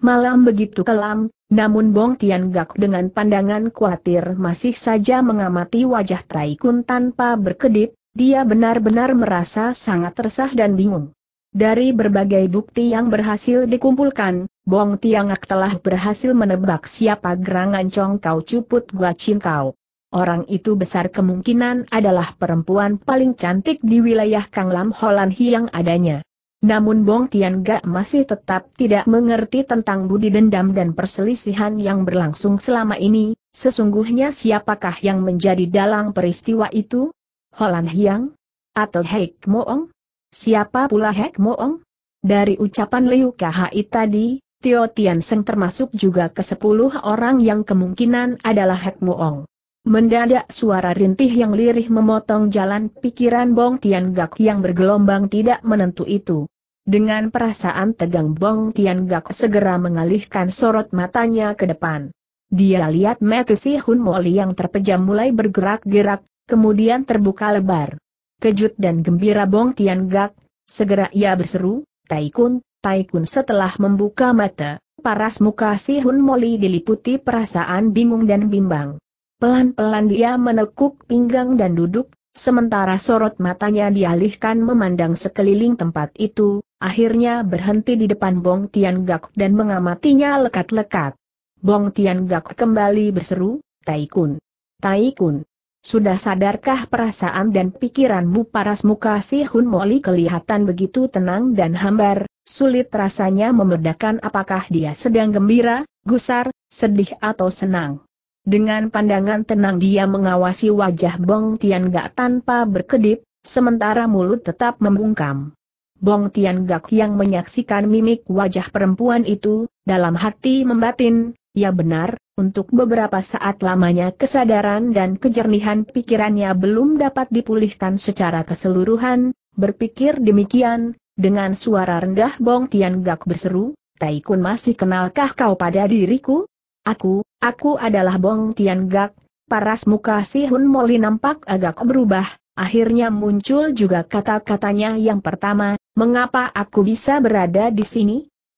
Malam begitu kelam, namun Bong Tian gak dengan pandangan khawatir masih saja mengamati wajah Kun tanpa berkedip, dia benar-benar merasa sangat resah dan bingung. Dari berbagai bukti yang berhasil dikumpulkan, Bong Tiangak telah berhasil menebak siapa gerangan Chong Kau Cuput Gua Chin Kau. Orang itu besar kemungkinan adalah perempuan paling cantik di wilayah Kang Lam Holan Hiang adanya. Namun Bong Tian Gak masih tetap tidak mengerti tentang budi dendam dan perselisihan yang berlangsung selama ini, sesungguhnya siapakah yang menjadi dalang peristiwa itu? Holan Hyang? Atau Hek Moong? Siapa pula Hek Moong? Dari ucapan Liu Kahai tadi, Tio Tian Seng termasuk juga ke sepuluh orang yang kemungkinan adalah Hek Moong. Mendadak suara rintih yang lirih memotong jalan pikiran Bong Tian Gak yang bergelombang tidak menentu itu. Dengan perasaan tegang Bong Tian Gak segera mengalihkan sorot matanya ke depan. Dia lihat mata Si Hun Moli yang terpejam mulai bergerak-gerak, kemudian terbuka lebar. Kejut dan gembira Bong Tian Gak, segera ia berseru, Taikun, Taikun setelah membuka mata, paras muka si Hun Moli diliputi perasaan bingung dan bimbang. Pelan-pelan dia menekuk pinggang dan duduk, sementara sorot matanya dialihkan memandang sekeliling tempat itu, akhirnya berhenti di depan Bong Tian Gak dan mengamatinya lekat-lekat. Bong Tian Gak kembali berseru, Taikun. Taikun. Sudah sadarkah perasaan dan pikiranmu paras muka si Hun Moli kelihatan begitu tenang dan hambar, sulit rasanya membedakan apakah dia sedang gembira, gusar, sedih atau senang. Dengan pandangan tenang dia mengawasi wajah Bong Tian Gak tanpa berkedip, sementara mulut tetap membungkam. Bong Tian Gak yang menyaksikan mimik wajah perempuan itu, dalam hati membatin, ya benar, untuk beberapa saat lamanya kesadaran dan kejernihan pikirannya belum dapat dipulihkan secara keseluruhan, berpikir demikian, dengan suara rendah Bong Tian Gak berseru, Taikun masih kenalkah kau pada diriku? Aku, aku adalah Bong Tian Gak, paras muka si Hun Moli nampak agak berubah, akhirnya muncul juga kata-katanya yang pertama, Mengapa aku bisa berada di sini?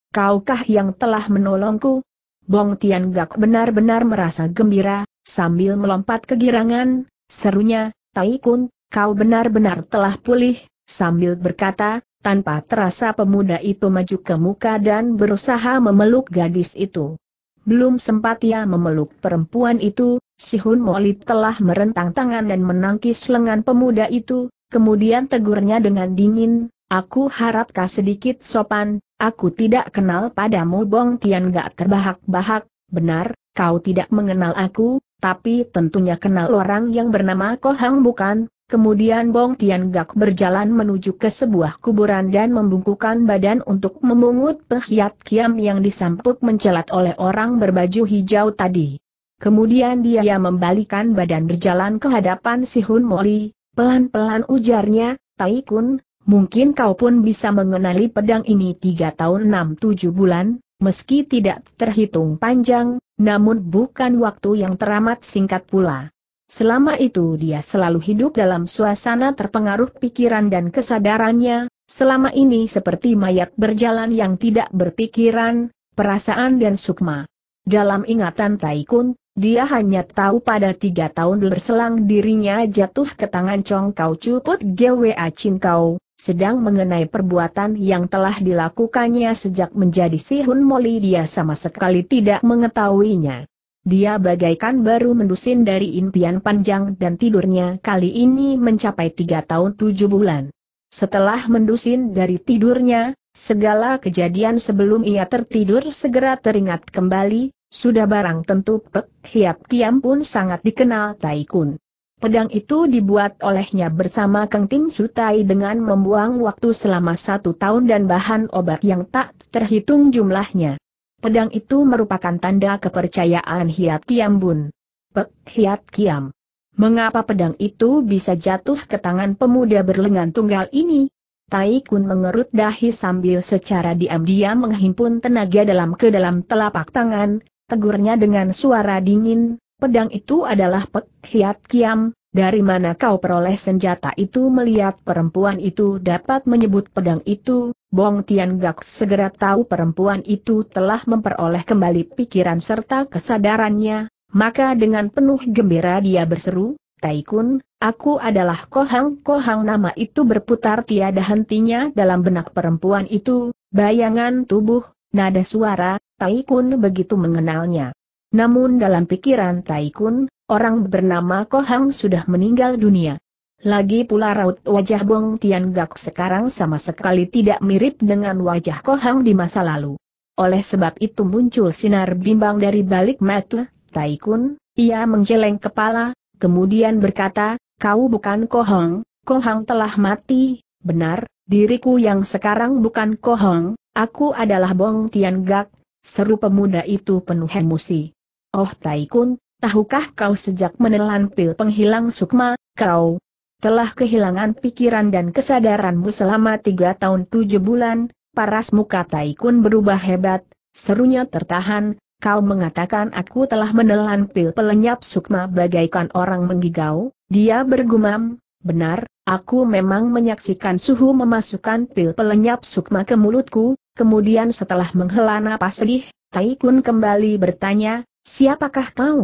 Kaukah yang telah menolongku? Bong Tian Gak benar-benar merasa gembira, sambil melompat kegirangan, serunya, Tai Kun, kau benar-benar telah pulih, sambil berkata, tanpa terasa pemuda itu maju ke muka dan berusaha memeluk gadis itu. Belum sempat ia memeluk perempuan itu, si Hun Moli telah merentang tangan dan menangkis lengan pemuda itu, kemudian tegurnya dengan dingin, Aku harap kau sedikit sopan, aku tidak kenal padamu Bong Tian gak terbahak-bahak, benar, kau tidak mengenal aku, tapi tentunya kenal orang yang bernama Kohang bukan? Kemudian Bong Tian gak berjalan menuju ke sebuah kuburan dan membungkukan badan untuk memungut pehiat kiam yang disampuk mencelat oleh orang berbaju hijau tadi. Kemudian dia membalikan badan berjalan ke hadapan si Hun Moli, pelan-pelan ujarnya, Tai Kun, Mungkin kau pun bisa mengenali pedang ini tiga tahun enam tujuh bulan, meski tidak terhitung panjang, namun bukan waktu yang teramat singkat pula. Selama itu dia selalu hidup dalam suasana terpengaruh pikiran dan kesadarannya, selama ini seperti mayat berjalan yang tidak berpikiran, perasaan dan sukma. Dalam ingatan Taikun, dia hanya tahu pada tiga tahun berselang dirinya jatuh ke tangan Chong Kau Cuput Gwa Chin Kau, sedang mengenai perbuatan yang telah dilakukannya sejak menjadi sihun, Hun Moli dia sama sekali tidak mengetahuinya. Dia bagaikan baru mendusin dari impian panjang dan tidurnya kali ini mencapai tiga tahun tujuh bulan. Setelah mendusin dari tidurnya, segala kejadian sebelum ia tertidur segera teringat kembali, sudah barang tentu Pek Hiap Kiam pun sangat dikenal Taikun. Pedang itu dibuat olehnya bersama Kang Ting Sutai dengan membuang waktu selama satu tahun dan bahan obat yang tak terhitung jumlahnya. Pedang itu merupakan tanda kepercayaan Hiat Kiam Bun. Pek Hiat Kiam. Mengapa pedang itu bisa jatuh ke tangan pemuda berlengan tunggal ini? Tai Kun mengerut dahi sambil secara diam-diam menghimpun tenaga dalam ke dalam telapak tangan, tegurnya dengan suara dingin, Pedang itu adalah Pek Hiat Kiam, dari mana kau peroleh senjata itu melihat perempuan itu dapat menyebut pedang itu, Bong Tian Gak segera tahu perempuan itu telah memperoleh kembali pikiran serta kesadarannya, maka dengan penuh gembira dia berseru, Taikun, aku adalah Kohang-Kohang nama itu berputar tiada hentinya dalam benak perempuan itu, bayangan tubuh, nada suara, Taikun begitu mengenalnya. Namun dalam pikiran Taikun, orang bernama Kohang sudah meninggal dunia. Lagi pula raut wajah Bong Tian Gak sekarang sama sekali tidak mirip dengan wajah Kohang di masa lalu. Oleh sebab itu muncul sinar bimbang dari balik mata Taikun, ia menjeleng kepala, kemudian berkata, kau bukan Kohang, Kohang telah mati, benar, diriku yang sekarang bukan Kohang, aku adalah Bong Tian Gak. seru pemuda itu penuh emosi. Oh Taikun, tahukah kau sejak menelan pil penghilang sukma, kau telah kehilangan pikiran dan kesadaranmu selama tiga tahun tujuh bulan, paras muka Taikun berubah hebat, serunya tertahan, kau mengatakan aku telah menelan pil pelenyap sukma bagaikan orang menggigau, dia bergumam, benar, aku memang menyaksikan suhu memasukkan pil pelenyap sukma ke mulutku, kemudian setelah menghela napas sedih, Taikun kembali bertanya, Siapakah kau?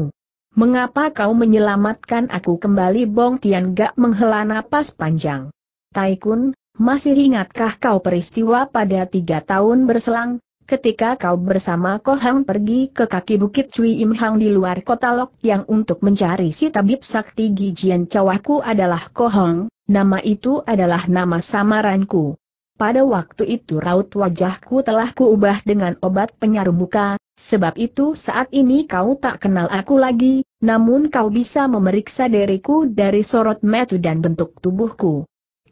Mengapa kau menyelamatkan aku kembali Bong Tian gak menghela napas panjang? Taikun, masih ingatkah kau peristiwa pada tiga tahun berselang, ketika kau bersama Kohang pergi ke kaki bukit Cui Im Hang di luar kota Lok yang untuk mencari si tabib sakti Gijian Cawaku adalah Hang. nama itu adalah nama samaranku. Pada waktu itu raut wajahku telah kuubah dengan obat penyarum muka, sebab itu saat ini kau tak kenal aku lagi, namun kau bisa memeriksa diriku dari sorot metu dan bentuk tubuhku.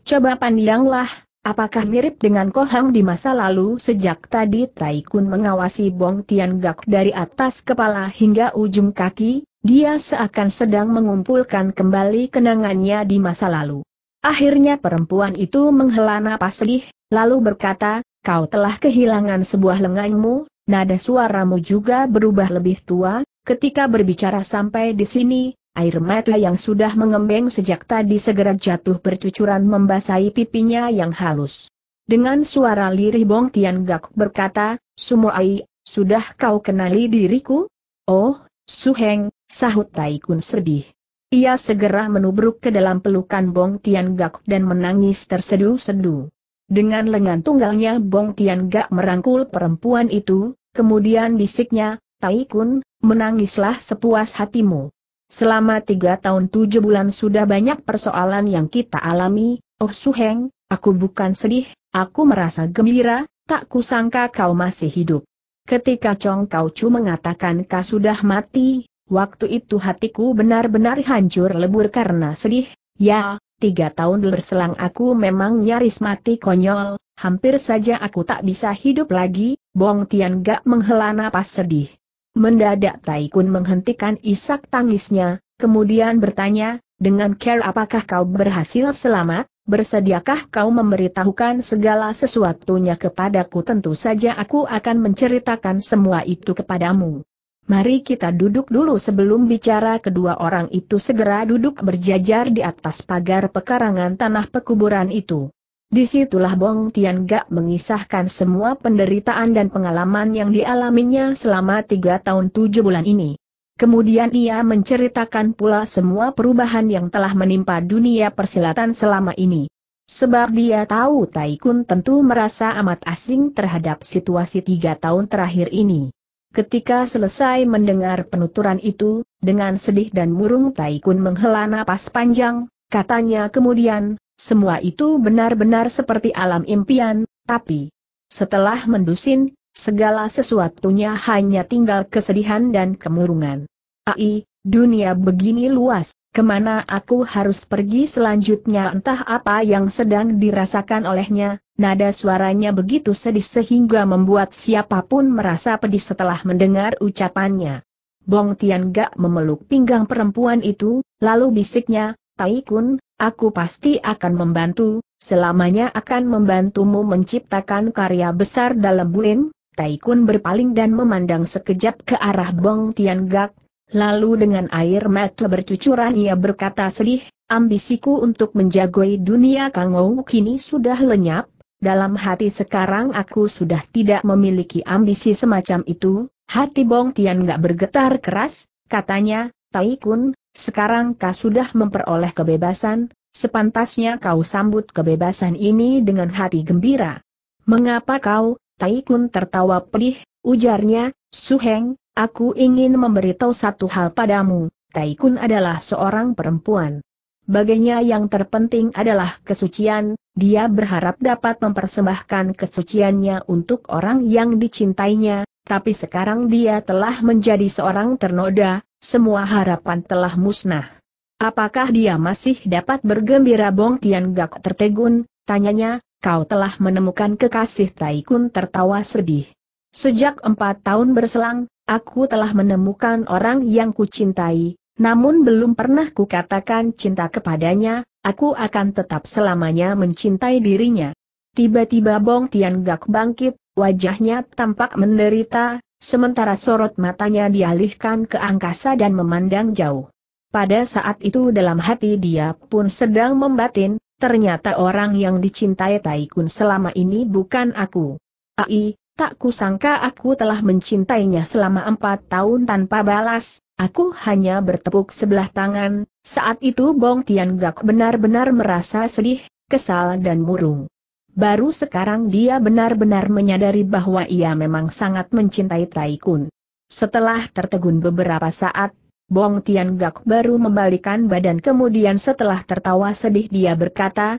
Coba pandanglah, apakah mirip dengan Kohang di masa lalu sejak tadi Taikun mengawasi Bong Tian Gak dari atas kepala hingga ujung kaki, dia seakan sedang mengumpulkan kembali kenangannya di masa lalu. Akhirnya perempuan itu menghela napas sedih, lalu berkata, kau telah kehilangan sebuah lenganmu, nada suaramu juga berubah lebih tua, ketika berbicara sampai di sini, air mata yang sudah mengembeng sejak tadi segera jatuh bercucuran membasahi pipinya yang halus. Dengan suara lirih Bong Tian Gak berkata, Sumoai, sudah kau kenali diriku? Oh, Suheng, sahut Taikun sedih. Ia segera menubruk ke dalam pelukan Bong Tian Gak dan menangis terseduh sedu Dengan lengan tunggalnya Bong Tian Gak merangkul perempuan itu, kemudian bisiknya, Tai Kun, menangislah sepuas hatimu. Selama tiga tahun tujuh bulan sudah banyak persoalan yang kita alami, Oh Heng. aku bukan sedih, aku merasa gembira, tak kusangka kau masih hidup. Ketika Chong Kau Chu mengatakan kau sudah mati, Waktu itu hatiku benar-benar hancur lebur karena sedih, ya, tiga tahun berselang aku memang nyaris mati konyol, hampir saja aku tak bisa hidup lagi, Bong Tian gak menghela napas sedih. Mendadak Taikun menghentikan isak tangisnya, kemudian bertanya, dengan care apakah kau berhasil selamat? Bersediakah kau memberitahukan segala sesuatunya kepadaku? Tentu saja aku akan menceritakan semua itu kepadamu. Mari kita duduk dulu sebelum bicara kedua orang itu segera duduk berjajar di atas pagar pekarangan tanah pekuburan itu. Disitulah Bong Tian Gak mengisahkan semua penderitaan dan pengalaman yang dialaminya selama tiga tahun tujuh bulan ini. Kemudian ia menceritakan pula semua perubahan yang telah menimpa dunia persilatan selama ini. Sebab dia tahu Taikun tentu merasa amat asing terhadap situasi tiga tahun terakhir ini. Ketika selesai mendengar penuturan itu, dengan sedih dan murung Taikun menghela napas panjang, katanya kemudian, semua itu benar-benar seperti alam impian, tapi setelah mendusin, segala sesuatunya hanya tinggal kesedihan dan kemurungan. Ai, dunia begini luas, Kemana aku harus pergi selanjutnya entah apa yang sedang dirasakan olehnya, nada suaranya begitu sedih sehingga membuat siapapun merasa pedih setelah mendengar ucapannya. Bong Tian Gak memeluk pinggang perempuan itu, lalu bisiknya, Tai Kun, aku pasti akan membantu, selamanya akan membantumu menciptakan karya besar dalam bulan. Tai Kun berpaling dan memandang sekejap ke arah Bong Tian Gak, Lalu dengan air mata bercucuran ia berkata sedih, ambisiku untuk menjagoi dunia Kangou kini sudah lenyap, dalam hati sekarang aku sudah tidak memiliki ambisi semacam itu, hati Bong Tian gak bergetar keras, katanya, Tai Kun, sekarang kau sudah memperoleh kebebasan, sepantasnya kau sambut kebebasan ini dengan hati gembira. Mengapa kau, Tai Kun tertawa pedih, ujarnya, Su Heng. Aku ingin memberitahu satu hal padamu, Taikun adalah seorang perempuan. Baginya yang terpenting adalah kesucian, dia berharap dapat mempersembahkan kesuciannya untuk orang yang dicintainya, tapi sekarang dia telah menjadi seorang ternoda, semua harapan telah musnah. Apakah dia masih dapat bergembira Bong Tian Gak tertegun, tanyanya, kau telah menemukan kekasih Taikun tertawa sedih. Sejak empat tahun berselang, Aku telah menemukan orang yang kucintai, namun belum pernah kukatakan cinta kepadanya, aku akan tetap selamanya mencintai dirinya. Tiba-tiba Bong Tian Gak bangkit, wajahnya tampak menderita, sementara sorot matanya dialihkan ke angkasa dan memandang jauh. Pada saat itu dalam hati dia pun sedang membatin, ternyata orang yang dicintai Taikun selama ini bukan aku. Ai, tak kusangka aku telah mencintainya selama empat tahun tanpa balas, aku hanya bertepuk sebelah tangan, saat itu Bong Tian Gak benar-benar merasa sedih, kesal dan murung. Baru sekarang dia benar-benar menyadari bahwa ia memang sangat mencintai Taikun. Setelah tertegun beberapa saat, Bong Tian Gak baru membalikan badan kemudian setelah tertawa sedih dia berkata,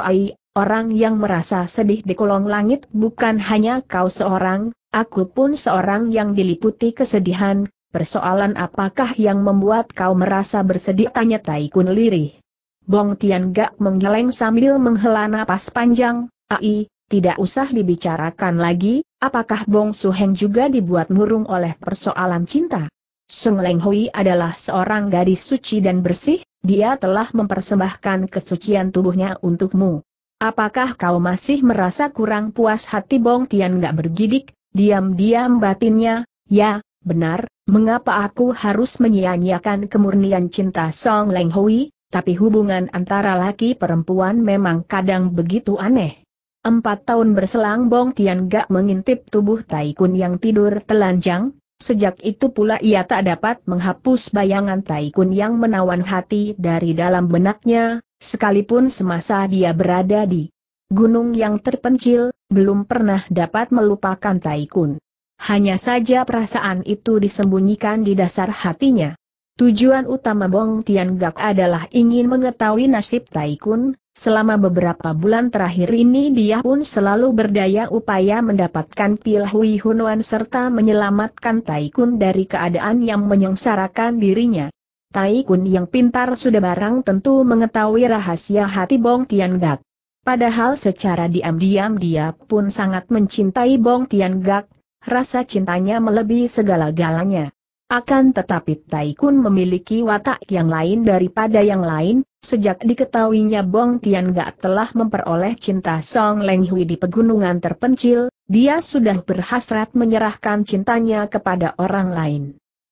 Ai Orang yang merasa sedih di kolong langit bukan hanya kau seorang, aku pun seorang yang diliputi kesedihan, persoalan apakah yang membuat kau merasa bersedih tanya Taikun lirih. Bong Tian Gak menggeleng sambil menghela napas panjang, ai, tidak usah dibicarakan lagi, apakah Bong Suheng juga dibuat murung oleh persoalan cinta? Sung Leng Hui adalah seorang gadis suci dan bersih, dia telah mempersembahkan kesucian tubuhnya untukmu. Apakah kau masih merasa kurang puas hati Bong Tian gak bergidik, diam-diam batinnya, ya, benar, mengapa aku harus menyia-nyiakan kemurnian cinta Song Leng Hui, tapi hubungan antara laki perempuan memang kadang begitu aneh. Empat tahun berselang Bong Tian gak mengintip tubuh Taikun yang tidur telanjang, Sejak itu pula ia tak dapat menghapus bayangan Taikun yang menawan hati dari dalam benaknya, sekalipun semasa dia berada di gunung yang terpencil, belum pernah dapat melupakan Taikun. Hanya saja perasaan itu disembunyikan di dasar hatinya. Tujuan utama Bong Tian Gak adalah ingin mengetahui nasib Taikun, Selama beberapa bulan terakhir ini dia pun selalu berdaya upaya mendapatkan Pil Hui Hunuan serta menyelamatkan Taikun dari keadaan yang menyengsarakan dirinya. Taikun yang pintar sudah barang tentu mengetahui rahasia hati Bong Tian Gak. Padahal secara diam-diam dia pun sangat mencintai Bong Tian Gak, rasa cintanya melebihi segala-galanya. Akan tetapi Taikun memiliki watak yang lain daripada yang lain, sejak diketahuinya Bong Tian Gak telah memperoleh cinta Song Leng Hui di pegunungan terpencil, dia sudah berhasrat menyerahkan cintanya kepada orang lain.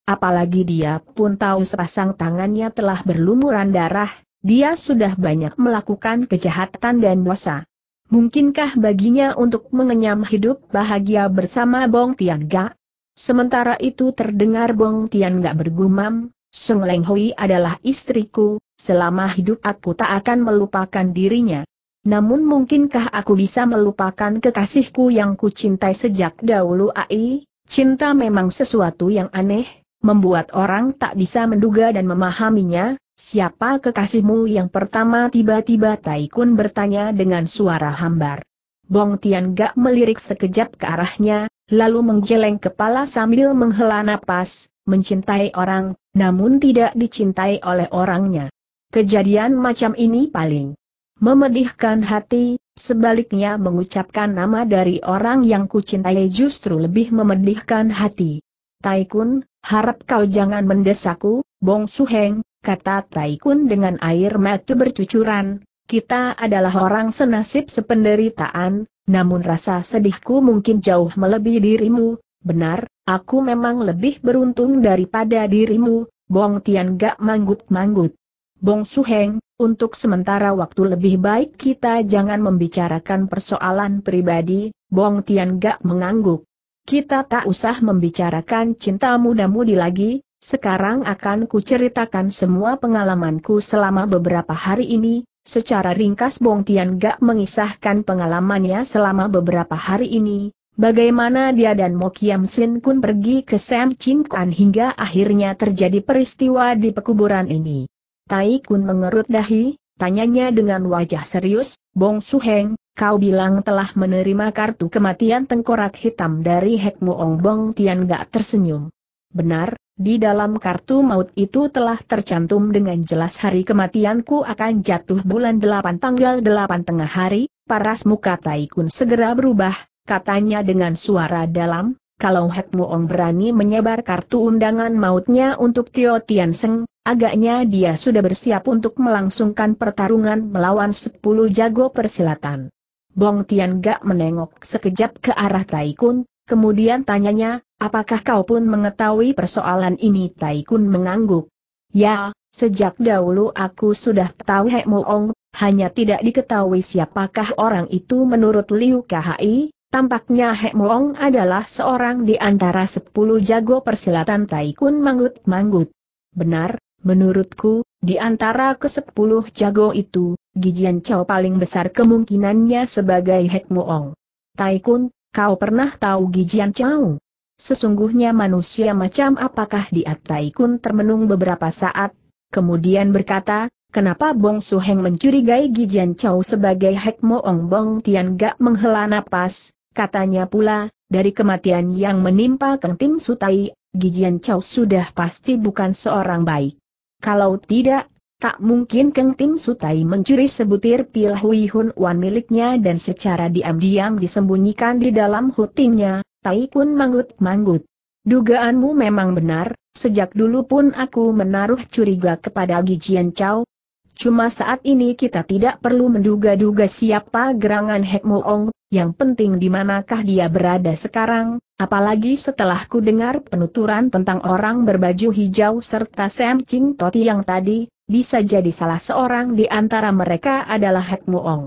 Apalagi dia pun tahu sepasang tangannya telah berlumuran darah, dia sudah banyak melakukan kejahatan dan dosa. Mungkinkah baginya untuk mengenyam hidup bahagia bersama Bong Tian Gak? Sementara itu terdengar Bong Tian gak bergumam, Sung Leng Hui adalah istriku, selama hidup aku tak akan melupakan dirinya. Namun mungkinkah aku bisa melupakan kekasihku yang kucintai sejak dahulu ai? Cinta memang sesuatu yang aneh, membuat orang tak bisa menduga dan memahaminya. Siapa kekasihmu yang pertama tiba-tiba Taikun bertanya dengan suara hambar. Bong Tian gak melirik sekejap ke arahnya, lalu menggeleng kepala sambil menghela napas, mencintai orang, namun tidak dicintai oleh orangnya. Kejadian macam ini paling memedihkan hati, sebaliknya mengucapkan nama dari orang yang kucintai justru lebih memedihkan hati. Taikun, harap kau jangan mendesakku, Bong Suheng, kata Taikun dengan air mata bercucuran, kita adalah orang senasib sependeritaan, namun rasa sedihku mungkin jauh melebihi dirimu, benar, aku memang lebih beruntung daripada dirimu, Bong Tian gak manggut-manggut. Bong Suheng, untuk sementara waktu lebih baik kita jangan membicarakan persoalan pribadi, Bong Tian gak mengangguk. Kita tak usah membicarakan cinta muda-mudi lagi, sekarang akan kuceritakan semua pengalamanku selama beberapa hari ini, Secara ringkas Bong Tian Gak mengisahkan pengalamannya selama beberapa hari ini, bagaimana dia dan Mo Kiam Sin Kun pergi ke Sam Chin Kuan hingga akhirnya terjadi peristiwa di pekuburan ini. Tai Kun mengerut dahi, tanyanya dengan wajah serius, Bong Su Heng, kau bilang telah menerima kartu kematian tengkorak hitam dari Hek Ong. Bong Tian Gak tersenyum. Benar, di dalam kartu maut itu telah tercantum dengan jelas hari kematianku akan jatuh bulan 8 tanggal 8 tengah hari, paras muka Taikun segera berubah, katanya dengan suara dalam, kalau Hek Muong berani menyebar kartu undangan mautnya untuk Tio Tian Seng, agaknya dia sudah bersiap untuk melangsungkan pertarungan melawan 10 jago persilatan. Bong Tian gak menengok sekejap ke arah Taikun, kemudian tanyanya, Apakah kau pun mengetahui persoalan ini? Taikun mengangguk. Ya, sejak dahulu aku sudah tahu Hek Moong, hanya tidak diketahui siapakah orang itu menurut Liu Khi, Tampaknya Hek Moong adalah seorang di antara sepuluh jago persilatan Taikun manggut-manggut. Benar, menurutku, di antara ke sepuluh jago itu, Gijian Chow paling besar kemungkinannya sebagai Hek Moong. Taikun, kau pernah tahu Gijian Chow? Sesungguhnya manusia macam apakah dia Taikun termenung beberapa saat, kemudian berkata, kenapa Bong Suheng mencurigai Gijian Chow sebagai Hek Moong Bong Tian gak menghela napas, katanya pula, dari kematian yang menimpa Keng Tim Sutai, Gijian Chow sudah pasti bukan seorang baik. Kalau tidak, tak mungkin Keng Tim Sutai mencuri sebutir pil Hui Hun Wan miliknya dan secara diam-diam disembunyikan di dalam hutinya Tai pun manggut-manggut. Dugaanmu memang benar, sejak dulu pun aku menaruh curiga kepada Gijian Chow. Cuma saat ini kita tidak perlu menduga-duga siapa gerangan Hekmo Ong, yang penting di manakah dia berada sekarang, apalagi setelah ku dengar penuturan tentang orang berbaju hijau serta Sam Ching Toti yang tadi, bisa jadi salah seorang di antara mereka adalah Hekmo Ong.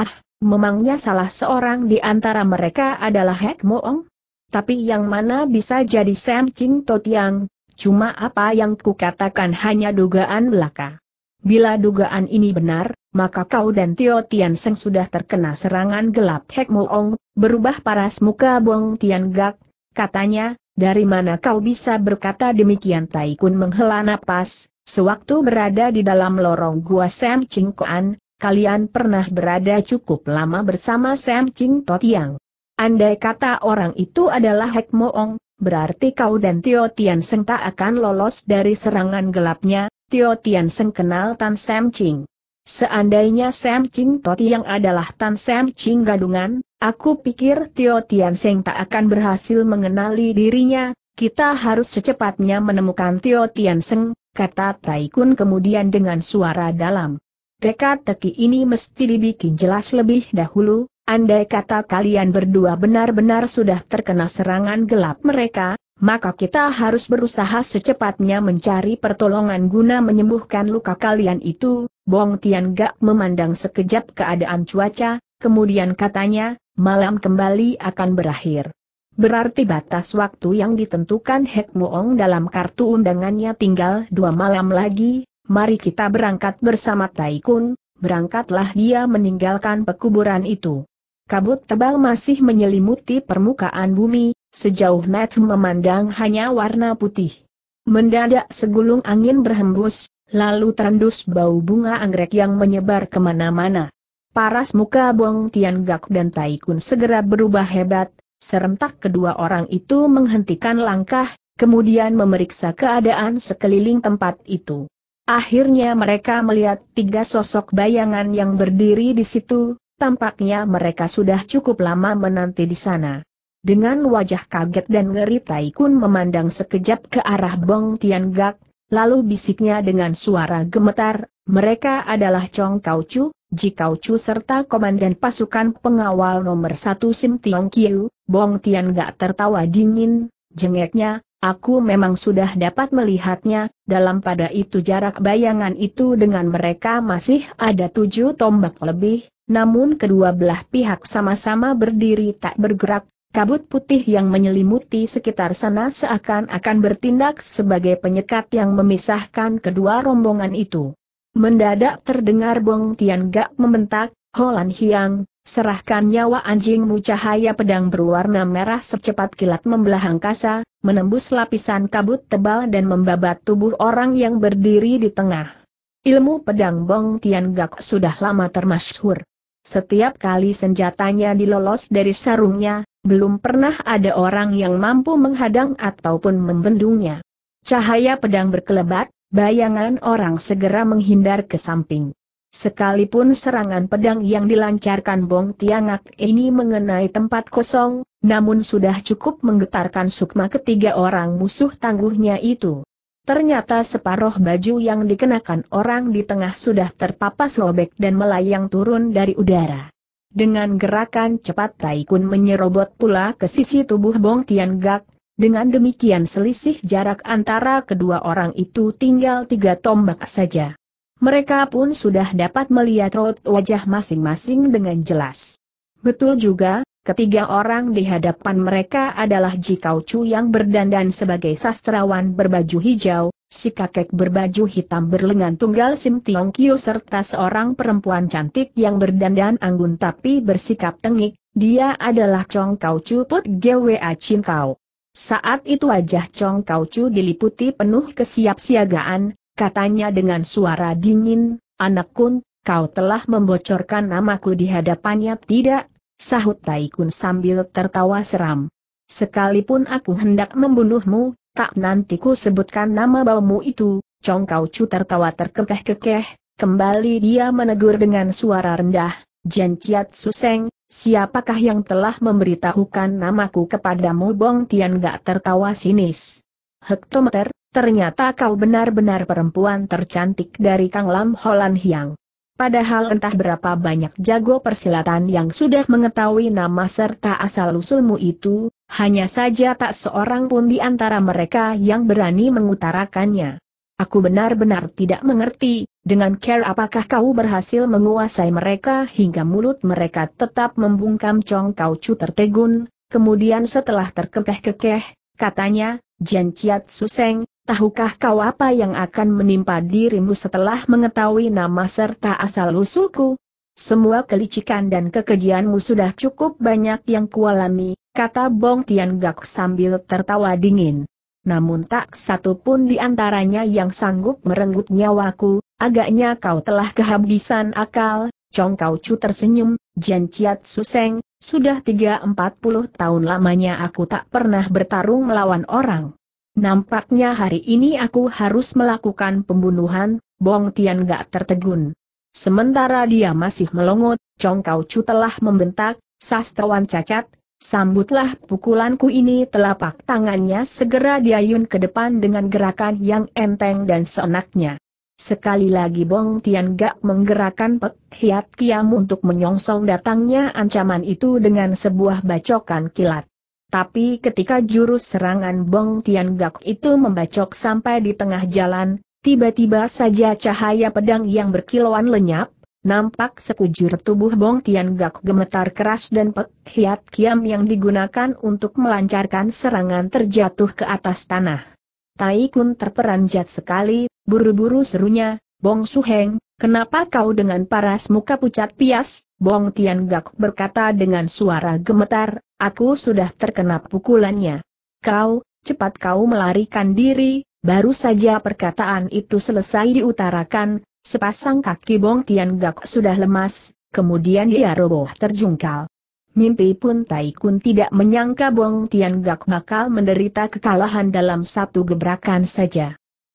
Ah, memangnya salah seorang di antara mereka adalah Hekmo Ong? Tapi yang mana bisa jadi Sam Ching Totiang, cuma apa yang kukatakan hanya dugaan belaka. Bila dugaan ini benar, maka kau dan Tio Tian Seng sudah terkena serangan gelap Hek Muong, berubah paras muka Bong Tian Gak, katanya, dari mana kau bisa berkata demikian Tai Kun menghela napas, sewaktu berada di dalam lorong gua Sam Ching Koan, kalian pernah berada cukup lama bersama Sam Ching Totiang. Andai kata orang itu adalah Hek Moong, berarti kau dan Tio Tian Seng tak akan lolos dari serangan gelapnya, Tio Tian Seng kenal Tan Sam Ching. Seandainya Sam Ching Toti yang adalah Tan Sam Ching gadungan, aku pikir Tio Tian Seng tak akan berhasil mengenali dirinya, kita harus secepatnya menemukan Tio Tian Seng, kata Taikun kemudian dengan suara dalam. Teka-teki ini mesti dibikin jelas lebih dahulu, Andai kata kalian berdua benar-benar sudah terkena serangan gelap mereka, maka kita harus berusaha secepatnya mencari pertolongan guna menyembuhkan luka kalian itu. Bong Tian Gak memandang sekejap keadaan cuaca, kemudian katanya, malam kembali akan berakhir. Berarti batas waktu yang ditentukan Hek Muong dalam kartu undangannya tinggal dua malam lagi, mari kita berangkat bersama Taikun, berangkatlah dia meninggalkan pekuburan itu kabut tebal masih menyelimuti permukaan bumi, sejauh net memandang hanya warna putih. Mendadak segulung angin berhembus, lalu terendus bau bunga anggrek yang menyebar kemana-mana. Paras muka Bong Tian Gak dan Tai Kun segera berubah hebat, serentak kedua orang itu menghentikan langkah, kemudian memeriksa keadaan sekeliling tempat itu. Akhirnya mereka melihat tiga sosok bayangan yang berdiri di situ, tampaknya mereka sudah cukup lama menanti di sana. Dengan wajah kaget dan ngeri Taikun memandang sekejap ke arah Bong Tian Gak, lalu bisiknya dengan suara gemetar, mereka adalah Chong Kau Chu, Ji Kau Chu serta komandan pasukan pengawal nomor satu Sim Tiong Kiu, Bong Tian Gak tertawa dingin, jengeknya, aku memang sudah dapat melihatnya, dalam pada itu jarak bayangan itu dengan mereka masih ada tujuh tombak lebih, namun kedua belah pihak sama-sama berdiri tak bergerak, kabut putih yang menyelimuti sekitar sana seakan-akan bertindak sebagai penyekat yang memisahkan kedua rombongan itu. Mendadak terdengar Bong Tian Gak membentak, Holan Hiang, serahkan nyawa anjingmu cahaya pedang berwarna merah secepat kilat membelah angkasa, menembus lapisan kabut tebal dan membabat tubuh orang yang berdiri di tengah. Ilmu pedang Bong Tian Gak sudah lama termasyhur. Setiap kali senjatanya dilolos dari sarungnya, belum pernah ada orang yang mampu menghadang ataupun membendungnya. Cahaya pedang berkelebat, bayangan orang segera menghindar ke samping. Sekalipun serangan pedang yang dilancarkan Bong Tiangak ini mengenai tempat kosong, namun sudah cukup menggetarkan sukma ketiga orang musuh tangguhnya itu. Ternyata separuh baju yang dikenakan orang di tengah sudah terpapas robek dan melayang turun dari udara. Dengan gerakan cepat Taikun menyerobot pula ke sisi tubuh Bong Tian Gak, dengan demikian selisih jarak antara kedua orang itu tinggal tiga tombak saja. Mereka pun sudah dapat melihat rot wajah masing-masing dengan jelas. Betul juga, Ketiga orang di hadapan mereka adalah Jikau Chu yang berdandan sebagai sastrawan berbaju hijau, si kakek berbaju hitam berlengan tunggal Sim Tiong Kiu serta seorang perempuan cantik yang berdandan anggun tapi bersikap tengik, dia adalah Chong Kau Chu Put Gwa Chin Kau. Saat itu wajah Chong Kau Chu diliputi penuh kesiapsiagaan, katanya dengan suara dingin, anak kun, kau telah membocorkan namaku di hadapannya tidak Sahut Taikun sambil tertawa seram. Sekalipun aku hendak membunuhmu, tak nanti ku sebutkan nama baumu itu, Chong Kau Chu tertawa terkekeh-kekeh, kembali dia menegur dengan suara rendah, Jen Chiat Suseng, siapakah yang telah memberitahukan namaku kepadamu Bong Tian gak tertawa sinis. Hektometer, ternyata kau benar-benar perempuan tercantik dari Kang Lam Holan Hiang. Padahal entah berapa banyak jago persilatan yang sudah mengetahui nama serta asal-usulmu itu, hanya saja tak seorang pun di antara mereka yang berani mengutarakannya. Aku benar-benar tidak mengerti, dengan care apakah kau berhasil menguasai mereka hingga mulut mereka tetap membungkam congkau Kau tertegun, kemudian setelah terkekeh-kekeh, katanya, Jian Chiat Suseng, Tahukah kau apa yang akan menimpa dirimu setelah mengetahui nama serta asal-usulku? Semua kelicikan dan kekejianmu sudah cukup banyak yang kualami, kata Bong Tian Gak sambil tertawa dingin. Namun tak satu pun di antaranya yang sanggup merenggut nyawaku, agaknya kau telah kehabisan akal, Chong Kau Chu tersenyum, Jian Chiat Suseng, sudah puluh tahun lamanya aku tak pernah bertarung melawan orang. Nampaknya hari ini aku harus melakukan pembunuhan, Bong Tian gak tertegun. Sementara dia masih melongot, Chong Kau Chu telah membentak, sastrawan cacat, sambutlah pukulanku ini telapak tangannya segera diayun ke depan dengan gerakan yang enteng dan seenaknya. Sekali lagi Bong Tian Gak menggerakkan Pek Hiat Kiam untuk menyongsong datangnya ancaman itu dengan sebuah bacokan kilat. Tapi ketika jurus serangan Bong Tian Gak itu membacok sampai di tengah jalan, tiba-tiba saja cahaya pedang yang berkilauan lenyap, nampak sekujur tubuh Bong Tian Gak gemetar keras dan pek kiam yang digunakan untuk melancarkan serangan terjatuh ke atas tanah. Tai Kun terperanjat sekali, buru-buru serunya, Bong Suheng, Kenapa kau dengan paras muka pucat pias? Bong Tian Gak berkata dengan suara gemetar, aku sudah terkena pukulannya. Kau, cepat kau melarikan diri, baru saja perkataan itu selesai diutarakan, sepasang kaki Bong Tian Gak sudah lemas, kemudian dia roboh terjungkal. Mimpi pun Taikun tidak menyangka Bong Tian Gak bakal menderita kekalahan dalam satu gebrakan saja.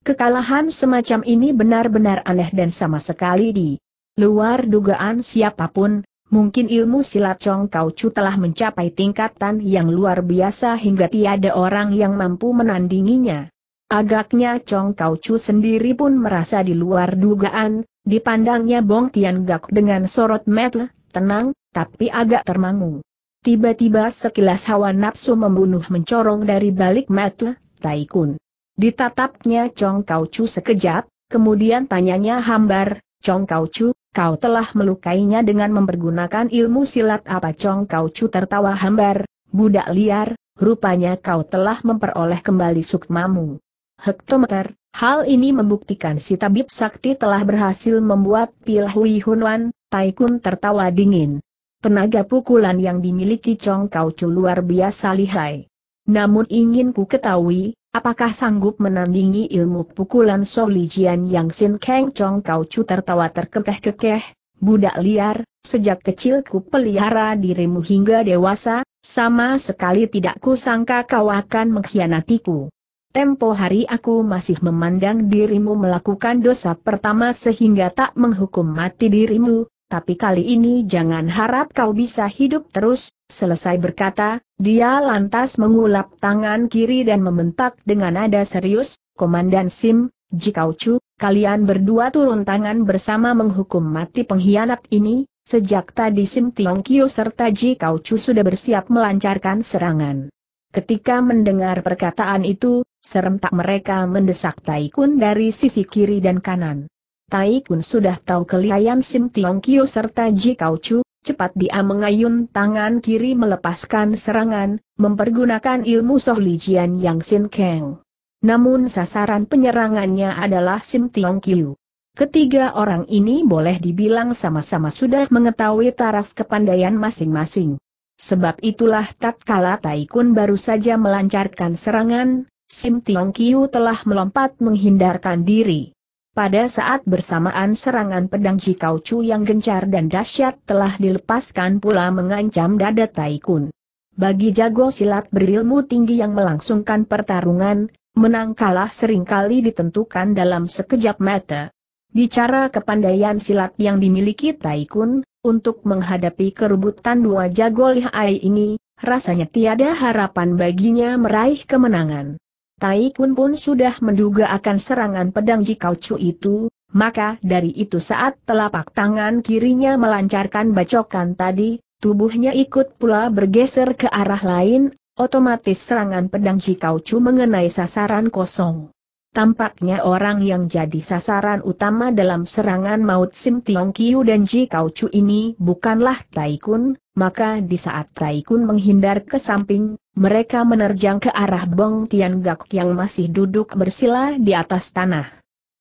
Kekalahan semacam ini benar-benar aneh dan sama sekali di luar dugaan siapapun, mungkin ilmu silat Chong Kau Chu telah mencapai tingkatan yang luar biasa hingga tiada orang yang mampu menandinginya. Agaknya Chong Kau Chu sendiri pun merasa di luar dugaan, dipandangnya Bong Tian Gak dengan sorot mata tenang, tapi agak termangu. Tiba-tiba sekilas hawa nafsu membunuh mencorong dari balik mata Tai Kun. Ditatapnya Chong Kau Chu sekejap, kemudian tanyanya hambar, Chong Kau Chu, kau telah melukainya dengan mempergunakan ilmu silat apa Chong Kau Chu tertawa hambar, budak liar, rupanya kau telah memperoleh kembali sukmamu. Hektometer, hal ini membuktikan si tabib sakti telah berhasil membuat pil Hui Hunwan, Taikun tertawa dingin. Tenaga pukulan yang dimiliki Chong Kau Chu luar biasa lihai. Namun ingin ku ketahui, Apakah sanggup menandingi ilmu pukulan Solijian yang Sin Kang Chong Kau Chu tertawa terkekeh-kekeh? Budak liar, sejak kecil ku pelihara dirimu hingga dewasa, sama sekali tidak kusangka kau akan mengkhianatiku. Tempo hari aku masih memandang dirimu melakukan dosa pertama sehingga tak menghukum mati dirimu, tapi kali ini jangan harap kau bisa hidup terus, Selesai berkata, dia lantas mengulap tangan kiri dan membentak dengan nada serius, Komandan Sim, jikau ucu, kalian berdua turun tangan bersama menghukum mati pengkhianat ini, sejak tadi Sim Tiong Kio serta jikau Chu sudah bersiap melancarkan serangan. Ketika mendengar perkataan itu, serentak mereka mendesak Taikun dari sisi kiri dan kanan. Taikun sudah tahu kelihayan Sim Tiong Kio serta Ji Kau Chu, Cepat dia mengayun tangan kiri melepaskan serangan, mempergunakan ilmu Soh Lijian Yang Sin Kang. Namun sasaran penyerangannya adalah Sim Tiong Kiu. Ketiga orang ini boleh dibilang sama-sama sudah mengetahui taraf kepandaian masing-masing. Sebab itulah tatkala Taikun baru saja melancarkan serangan, Sim Tiong Kiu telah melompat menghindarkan diri. Pada saat bersamaan serangan pedang Jikau Chu yang gencar dan dahsyat telah dilepaskan pula mengancam dada Taikun. Bagi jago silat berilmu tinggi yang melangsungkan pertarungan, menang kalah seringkali ditentukan dalam sekejap mata. Bicara kepandaian silat yang dimiliki Taikun, untuk menghadapi kerubutan dua jago lihai ini, rasanya tiada harapan baginya meraih kemenangan. Tai Kun pun sudah menduga akan serangan pedang Jikau Chu itu, maka dari itu saat telapak tangan kirinya melancarkan bacokan tadi, tubuhnya ikut pula bergeser ke arah lain, otomatis serangan pedang Jikau Chu mengenai sasaran kosong. Tampaknya orang yang jadi sasaran utama dalam serangan maut Sim Tiong Kiu dan Ji Kau Chu ini bukanlah Tai Kun maka di saat Taikun menghindar ke samping, mereka menerjang ke arah Bong Tian Gak yang masih duduk bersila di atas tanah.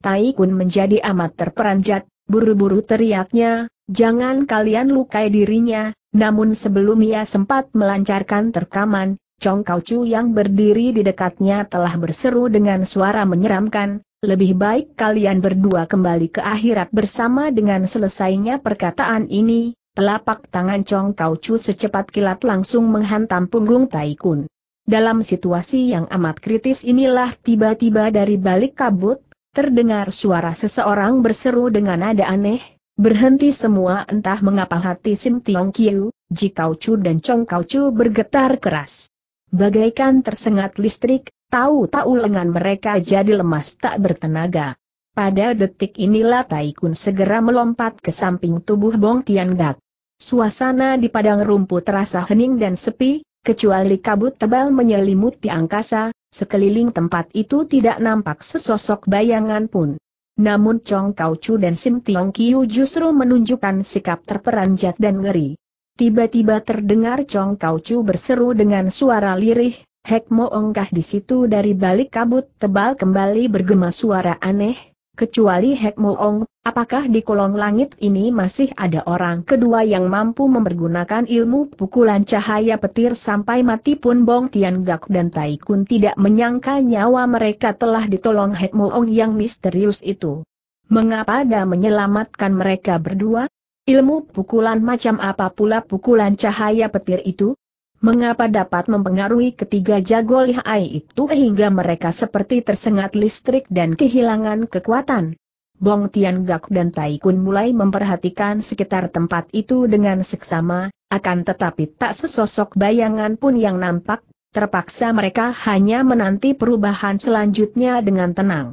Taikun menjadi amat terperanjat, buru-buru teriaknya, jangan kalian lukai dirinya, namun sebelum ia sempat melancarkan terkaman, Chong Kau Chu yang berdiri di dekatnya telah berseru dengan suara menyeramkan, lebih baik kalian berdua kembali ke akhirat bersama dengan selesainya perkataan ini, Telapak tangan Chong Kau Chu secepat kilat langsung menghantam punggung Tai Kun. Dalam situasi yang amat kritis inilah tiba-tiba dari balik kabut, terdengar suara seseorang berseru dengan nada aneh, berhenti semua entah mengapa hati Sim Tiong Kiu, Ji Kau Chu dan Chong Kau Chu bergetar keras. Bagaikan tersengat listrik, tahu-tahu lengan mereka jadi lemas tak bertenaga. Pada detik inilah Tai Kun segera melompat ke samping tubuh Bong Tian Gak. Suasana di padang rumput terasa hening dan sepi, kecuali kabut tebal menyelimuti angkasa, sekeliling tempat itu tidak nampak sesosok bayangan pun. Namun Chong Kau Chu dan Sim Tiong Kiu justru menunjukkan sikap terperanjat dan ngeri. Tiba-tiba terdengar Chong Kau Chu berseru dengan suara lirih, Hek Mo ongkah di situ dari balik kabut tebal kembali bergema suara aneh, Kecuali Hek Ong, apakah di kolong langit ini masih ada orang kedua yang mampu mempergunakan ilmu pukulan cahaya petir sampai mati pun Bong Tian Gak dan Tai Kun tidak menyangka nyawa mereka telah ditolong Hek Ong yang misterius itu. Mengapa dia menyelamatkan mereka berdua? Ilmu pukulan macam apa pula pukulan cahaya petir itu? mengapa dapat mempengaruhi ketiga jago lihai itu hingga mereka seperti tersengat listrik dan kehilangan kekuatan. Bong Gak dan Tai Kun mulai memperhatikan sekitar tempat itu dengan seksama, akan tetapi tak sesosok bayangan pun yang nampak, terpaksa mereka hanya menanti perubahan selanjutnya dengan tenang.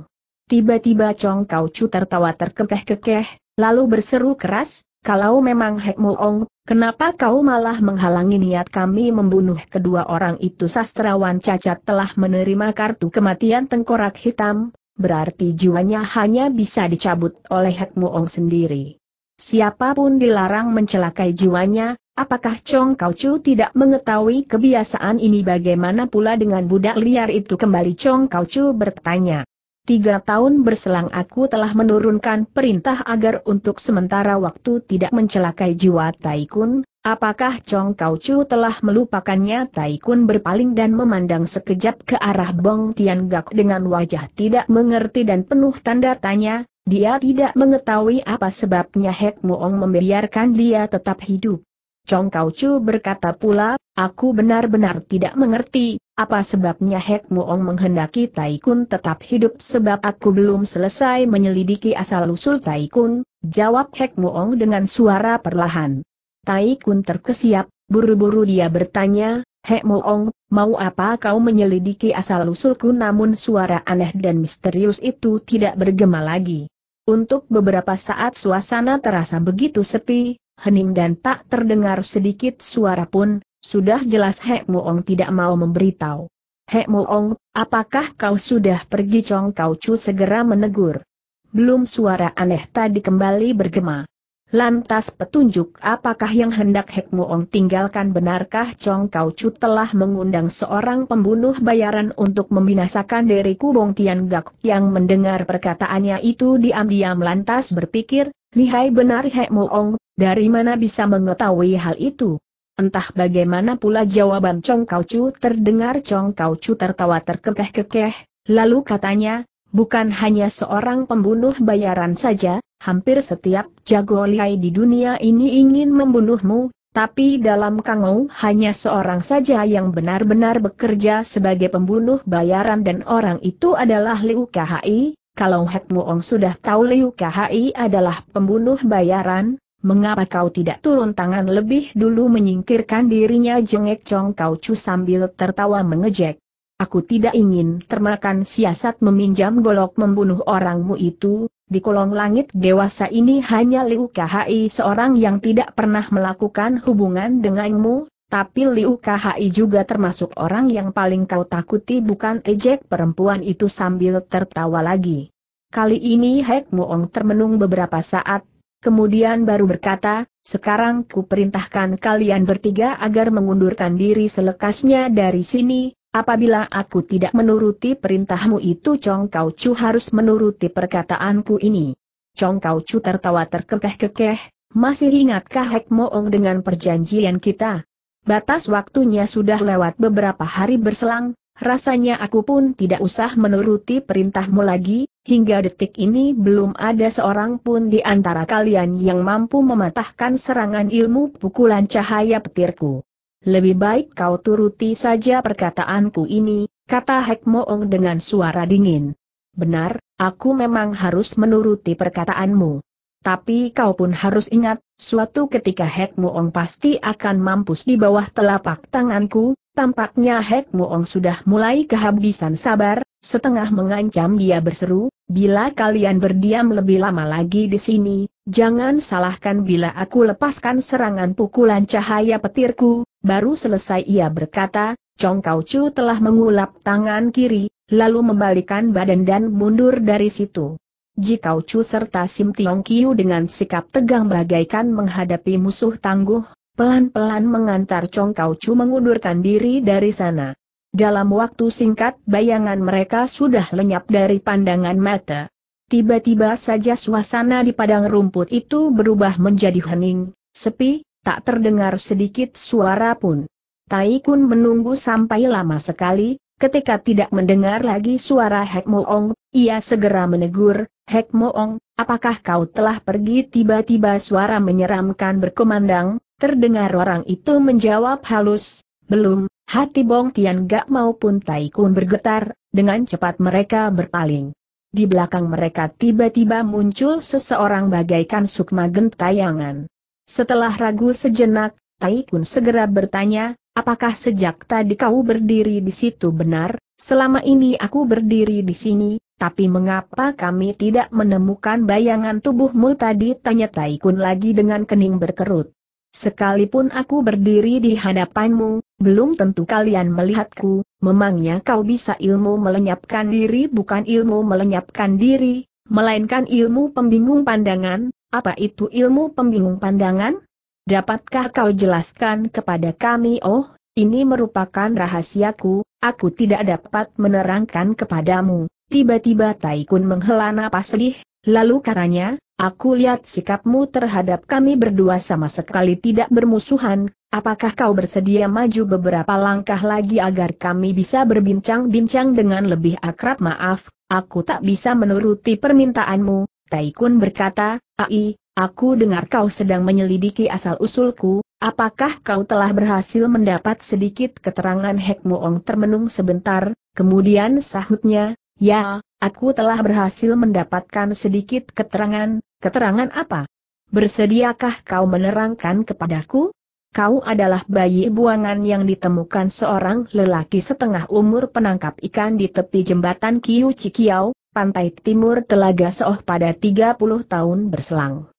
Tiba-tiba Chong Kau Chu tertawa terkekeh-kekeh, lalu berseru keras, kalau memang Hek Muong, kenapa kau malah menghalangi niat kami membunuh kedua orang itu? Sastrawan cacat telah menerima kartu kematian tengkorak hitam, berarti jiwanya hanya bisa dicabut oleh Hek Muong sendiri. Siapapun dilarang mencelakai jiwanya, apakah Chong Kau Chu tidak mengetahui kebiasaan ini bagaimana pula dengan budak liar itu kembali Chong Kau Chu bertanya. Tiga tahun berselang aku telah menurunkan perintah agar untuk sementara waktu tidak mencelakai jiwa Taikun, apakah Chong Kau Chu telah melupakannya Taikun berpaling dan memandang sekejap ke arah Bong Tian Gak dengan wajah tidak mengerti dan penuh tanda tanya, dia tidak mengetahui apa sebabnya Hek Muong membiarkan dia tetap hidup. Chong Kau Chu berkata pula, aku benar-benar tidak mengerti, apa sebabnya Hek Muong menghendaki Taikun tetap hidup sebab aku belum selesai menyelidiki asal-usul Taikun, jawab Hek Muong dengan suara perlahan. Taikun terkesiap, buru-buru dia bertanya, Hek Muong, mau apa kau menyelidiki asal-usulku namun suara aneh dan misterius itu tidak bergema lagi. Untuk beberapa saat suasana terasa begitu sepi, hening dan tak terdengar sedikit suara pun, sudah jelas Hek Moong tidak mau memberitahu. Hek Moong, apakah kau sudah pergi Chong Kau Chu segera menegur. Belum suara aneh tadi kembali bergema. Lantas petunjuk apakah yang hendak Hek Moong tinggalkan benarkah Chong Kau Chu telah mengundang seorang pembunuh bayaran untuk membinasakan diriku Bong Tian Gak yang mendengar perkataannya itu diam-diam lantas berpikir, lihai benar Hek Moong, dari mana bisa mengetahui hal itu? Entah bagaimana pula jawaban Chong Kau terdengar Chong Kau tertawa terkekeh-kekeh, lalu katanya, bukan hanya seorang pembunuh bayaran saja, hampir setiap jago lihai di dunia ini ingin membunuhmu, tapi dalam Kangou hanya seorang saja yang benar-benar bekerja sebagai pembunuh bayaran dan orang itu adalah Liu Kahai, Kalau Hek Muong sudah tahu Liu Kahai adalah pembunuh bayaran, mengapa kau tidak turun tangan lebih dulu menyingkirkan dirinya jengek Chong Kau cu sambil tertawa mengejek. Aku tidak ingin termakan siasat meminjam golok membunuh orangmu itu, di kolong langit dewasa ini hanya Liu KHI seorang yang tidak pernah melakukan hubungan denganmu, tapi Liu KHI juga termasuk orang yang paling kau takuti bukan ejek perempuan itu sambil tertawa lagi. Kali ini Hek Muong termenung beberapa saat, Kemudian baru berkata, sekarang ku perintahkan kalian bertiga agar mengundurkan diri selekasnya dari sini, apabila aku tidak menuruti perintahmu itu Chong Kau Chu harus menuruti perkataanku ini. Chong Kau Chu tertawa terkekeh-kekeh, masih ingatkah Hek Moong dengan perjanjian kita? Batas waktunya sudah lewat beberapa hari berselang, rasanya aku pun tidak usah menuruti perintahmu lagi, Hingga detik ini belum ada seorang pun di antara kalian yang mampu mematahkan serangan ilmu pukulan cahaya petirku. Lebih baik kau turuti saja perkataanku ini, kata Hek Moong dengan suara dingin. Benar, aku memang harus menuruti perkataanmu. Tapi kau pun harus ingat, suatu ketika Hek Moong pasti akan mampus di bawah telapak tanganku, tampaknya Hek Moong sudah mulai kehabisan sabar, setengah mengancam dia berseru, bila kalian berdiam lebih lama lagi di sini, jangan salahkan bila aku lepaskan serangan pukulan cahaya petirku, baru selesai ia berkata, Chong Kau Chu telah mengulap tangan kiri, lalu membalikan badan dan mundur dari situ. Ji Kau Chu serta Sim Tiong Kiu dengan sikap tegang bagaikan menghadapi musuh tangguh, pelan-pelan mengantar Chong Kau Chu mengundurkan diri dari sana. Dalam waktu singkat bayangan mereka sudah lenyap dari pandangan mata. Tiba-tiba saja suasana di padang rumput itu berubah menjadi hening, sepi, tak terdengar sedikit suara pun. Taikun menunggu sampai lama sekali, ketika tidak mendengar lagi suara Hek Ong, ia segera menegur, Hek Ong, apakah kau telah pergi tiba-tiba suara menyeramkan berkumandang, terdengar orang itu menjawab halus, belum, Hati Bong Tian Gak maupun Tai Kun bergetar, dengan cepat mereka berpaling. Di belakang mereka tiba-tiba muncul seseorang bagaikan sukma gentayangan. Setelah ragu sejenak, Tai Kun segera bertanya, apakah sejak tadi kau berdiri di situ benar? Selama ini aku berdiri di sini, tapi mengapa kami tidak menemukan bayangan tubuhmu tadi? Tanya Tai Kun lagi dengan kening berkerut. Sekalipun aku berdiri di hadapanmu, belum tentu kalian melihatku, memangnya kau bisa ilmu melenyapkan diri bukan ilmu melenyapkan diri, melainkan ilmu pembingung pandangan, apa itu ilmu pembingung pandangan? Dapatkah kau jelaskan kepada kami oh, ini merupakan rahasiaku, aku tidak dapat menerangkan kepadamu. Tiba-tiba Taikun menghela napas sedih, lalu karanya. Aku lihat sikapmu terhadap kami berdua sama sekali tidak bermusuhan, apakah kau bersedia maju beberapa langkah lagi agar kami bisa berbincang-bincang dengan lebih akrab maaf, aku tak bisa menuruti permintaanmu, Taikun berkata, Ai, aku dengar kau sedang menyelidiki asal-usulku, apakah kau telah berhasil mendapat sedikit keterangan Hek termenung sebentar, kemudian sahutnya, ya, aku telah berhasil mendapatkan sedikit keterangan, keterangan apa? Bersediakah kau menerangkan kepadaku? Kau adalah bayi buangan yang ditemukan seorang lelaki setengah umur penangkap ikan di tepi jembatan Kiu Cikiau, pantai timur Telaga Seoh pada 30 tahun berselang.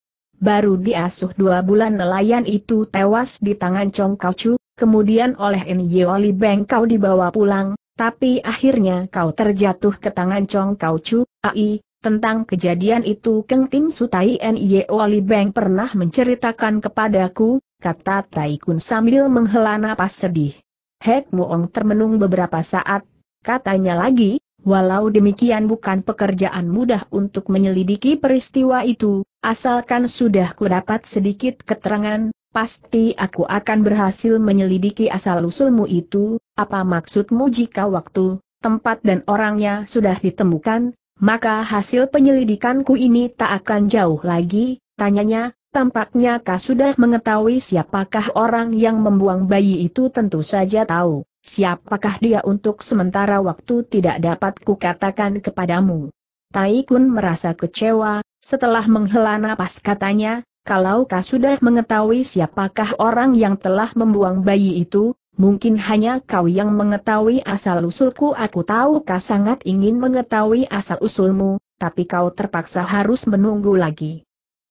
Baru diasuh dua bulan nelayan itu tewas di tangan Chong Kau Chu, kemudian oleh N. Yeoli Beng kau dibawa pulang, tapi akhirnya kau terjatuh ke tangan Chong Kau Chu, AI, tentang kejadian itu Keng Ting Sutai Nye Oli Beng pernah menceritakan kepadaku, kata Tai Kun sambil menghela napas sedih. Hek Muong termenung beberapa saat, katanya lagi, walau demikian bukan pekerjaan mudah untuk menyelidiki peristiwa itu, asalkan sudah kudapat sedikit keterangan, pasti aku akan berhasil menyelidiki asal-usulmu itu, apa maksudmu jika waktu, tempat dan orangnya sudah ditemukan, maka hasil penyelidikanku ini tak akan jauh lagi, tanyanya, tampaknya kau sudah mengetahui siapakah orang yang membuang bayi itu tentu saja tahu, siapakah dia untuk sementara waktu tidak dapat kukatakan kepadamu. Taikun merasa kecewa, setelah menghela napas katanya, kalau kau sudah mengetahui siapakah orang yang telah membuang bayi itu, Mungkin hanya kau yang mengetahui asal-usulku aku tahu kau sangat ingin mengetahui asal-usulmu, tapi kau terpaksa harus menunggu lagi.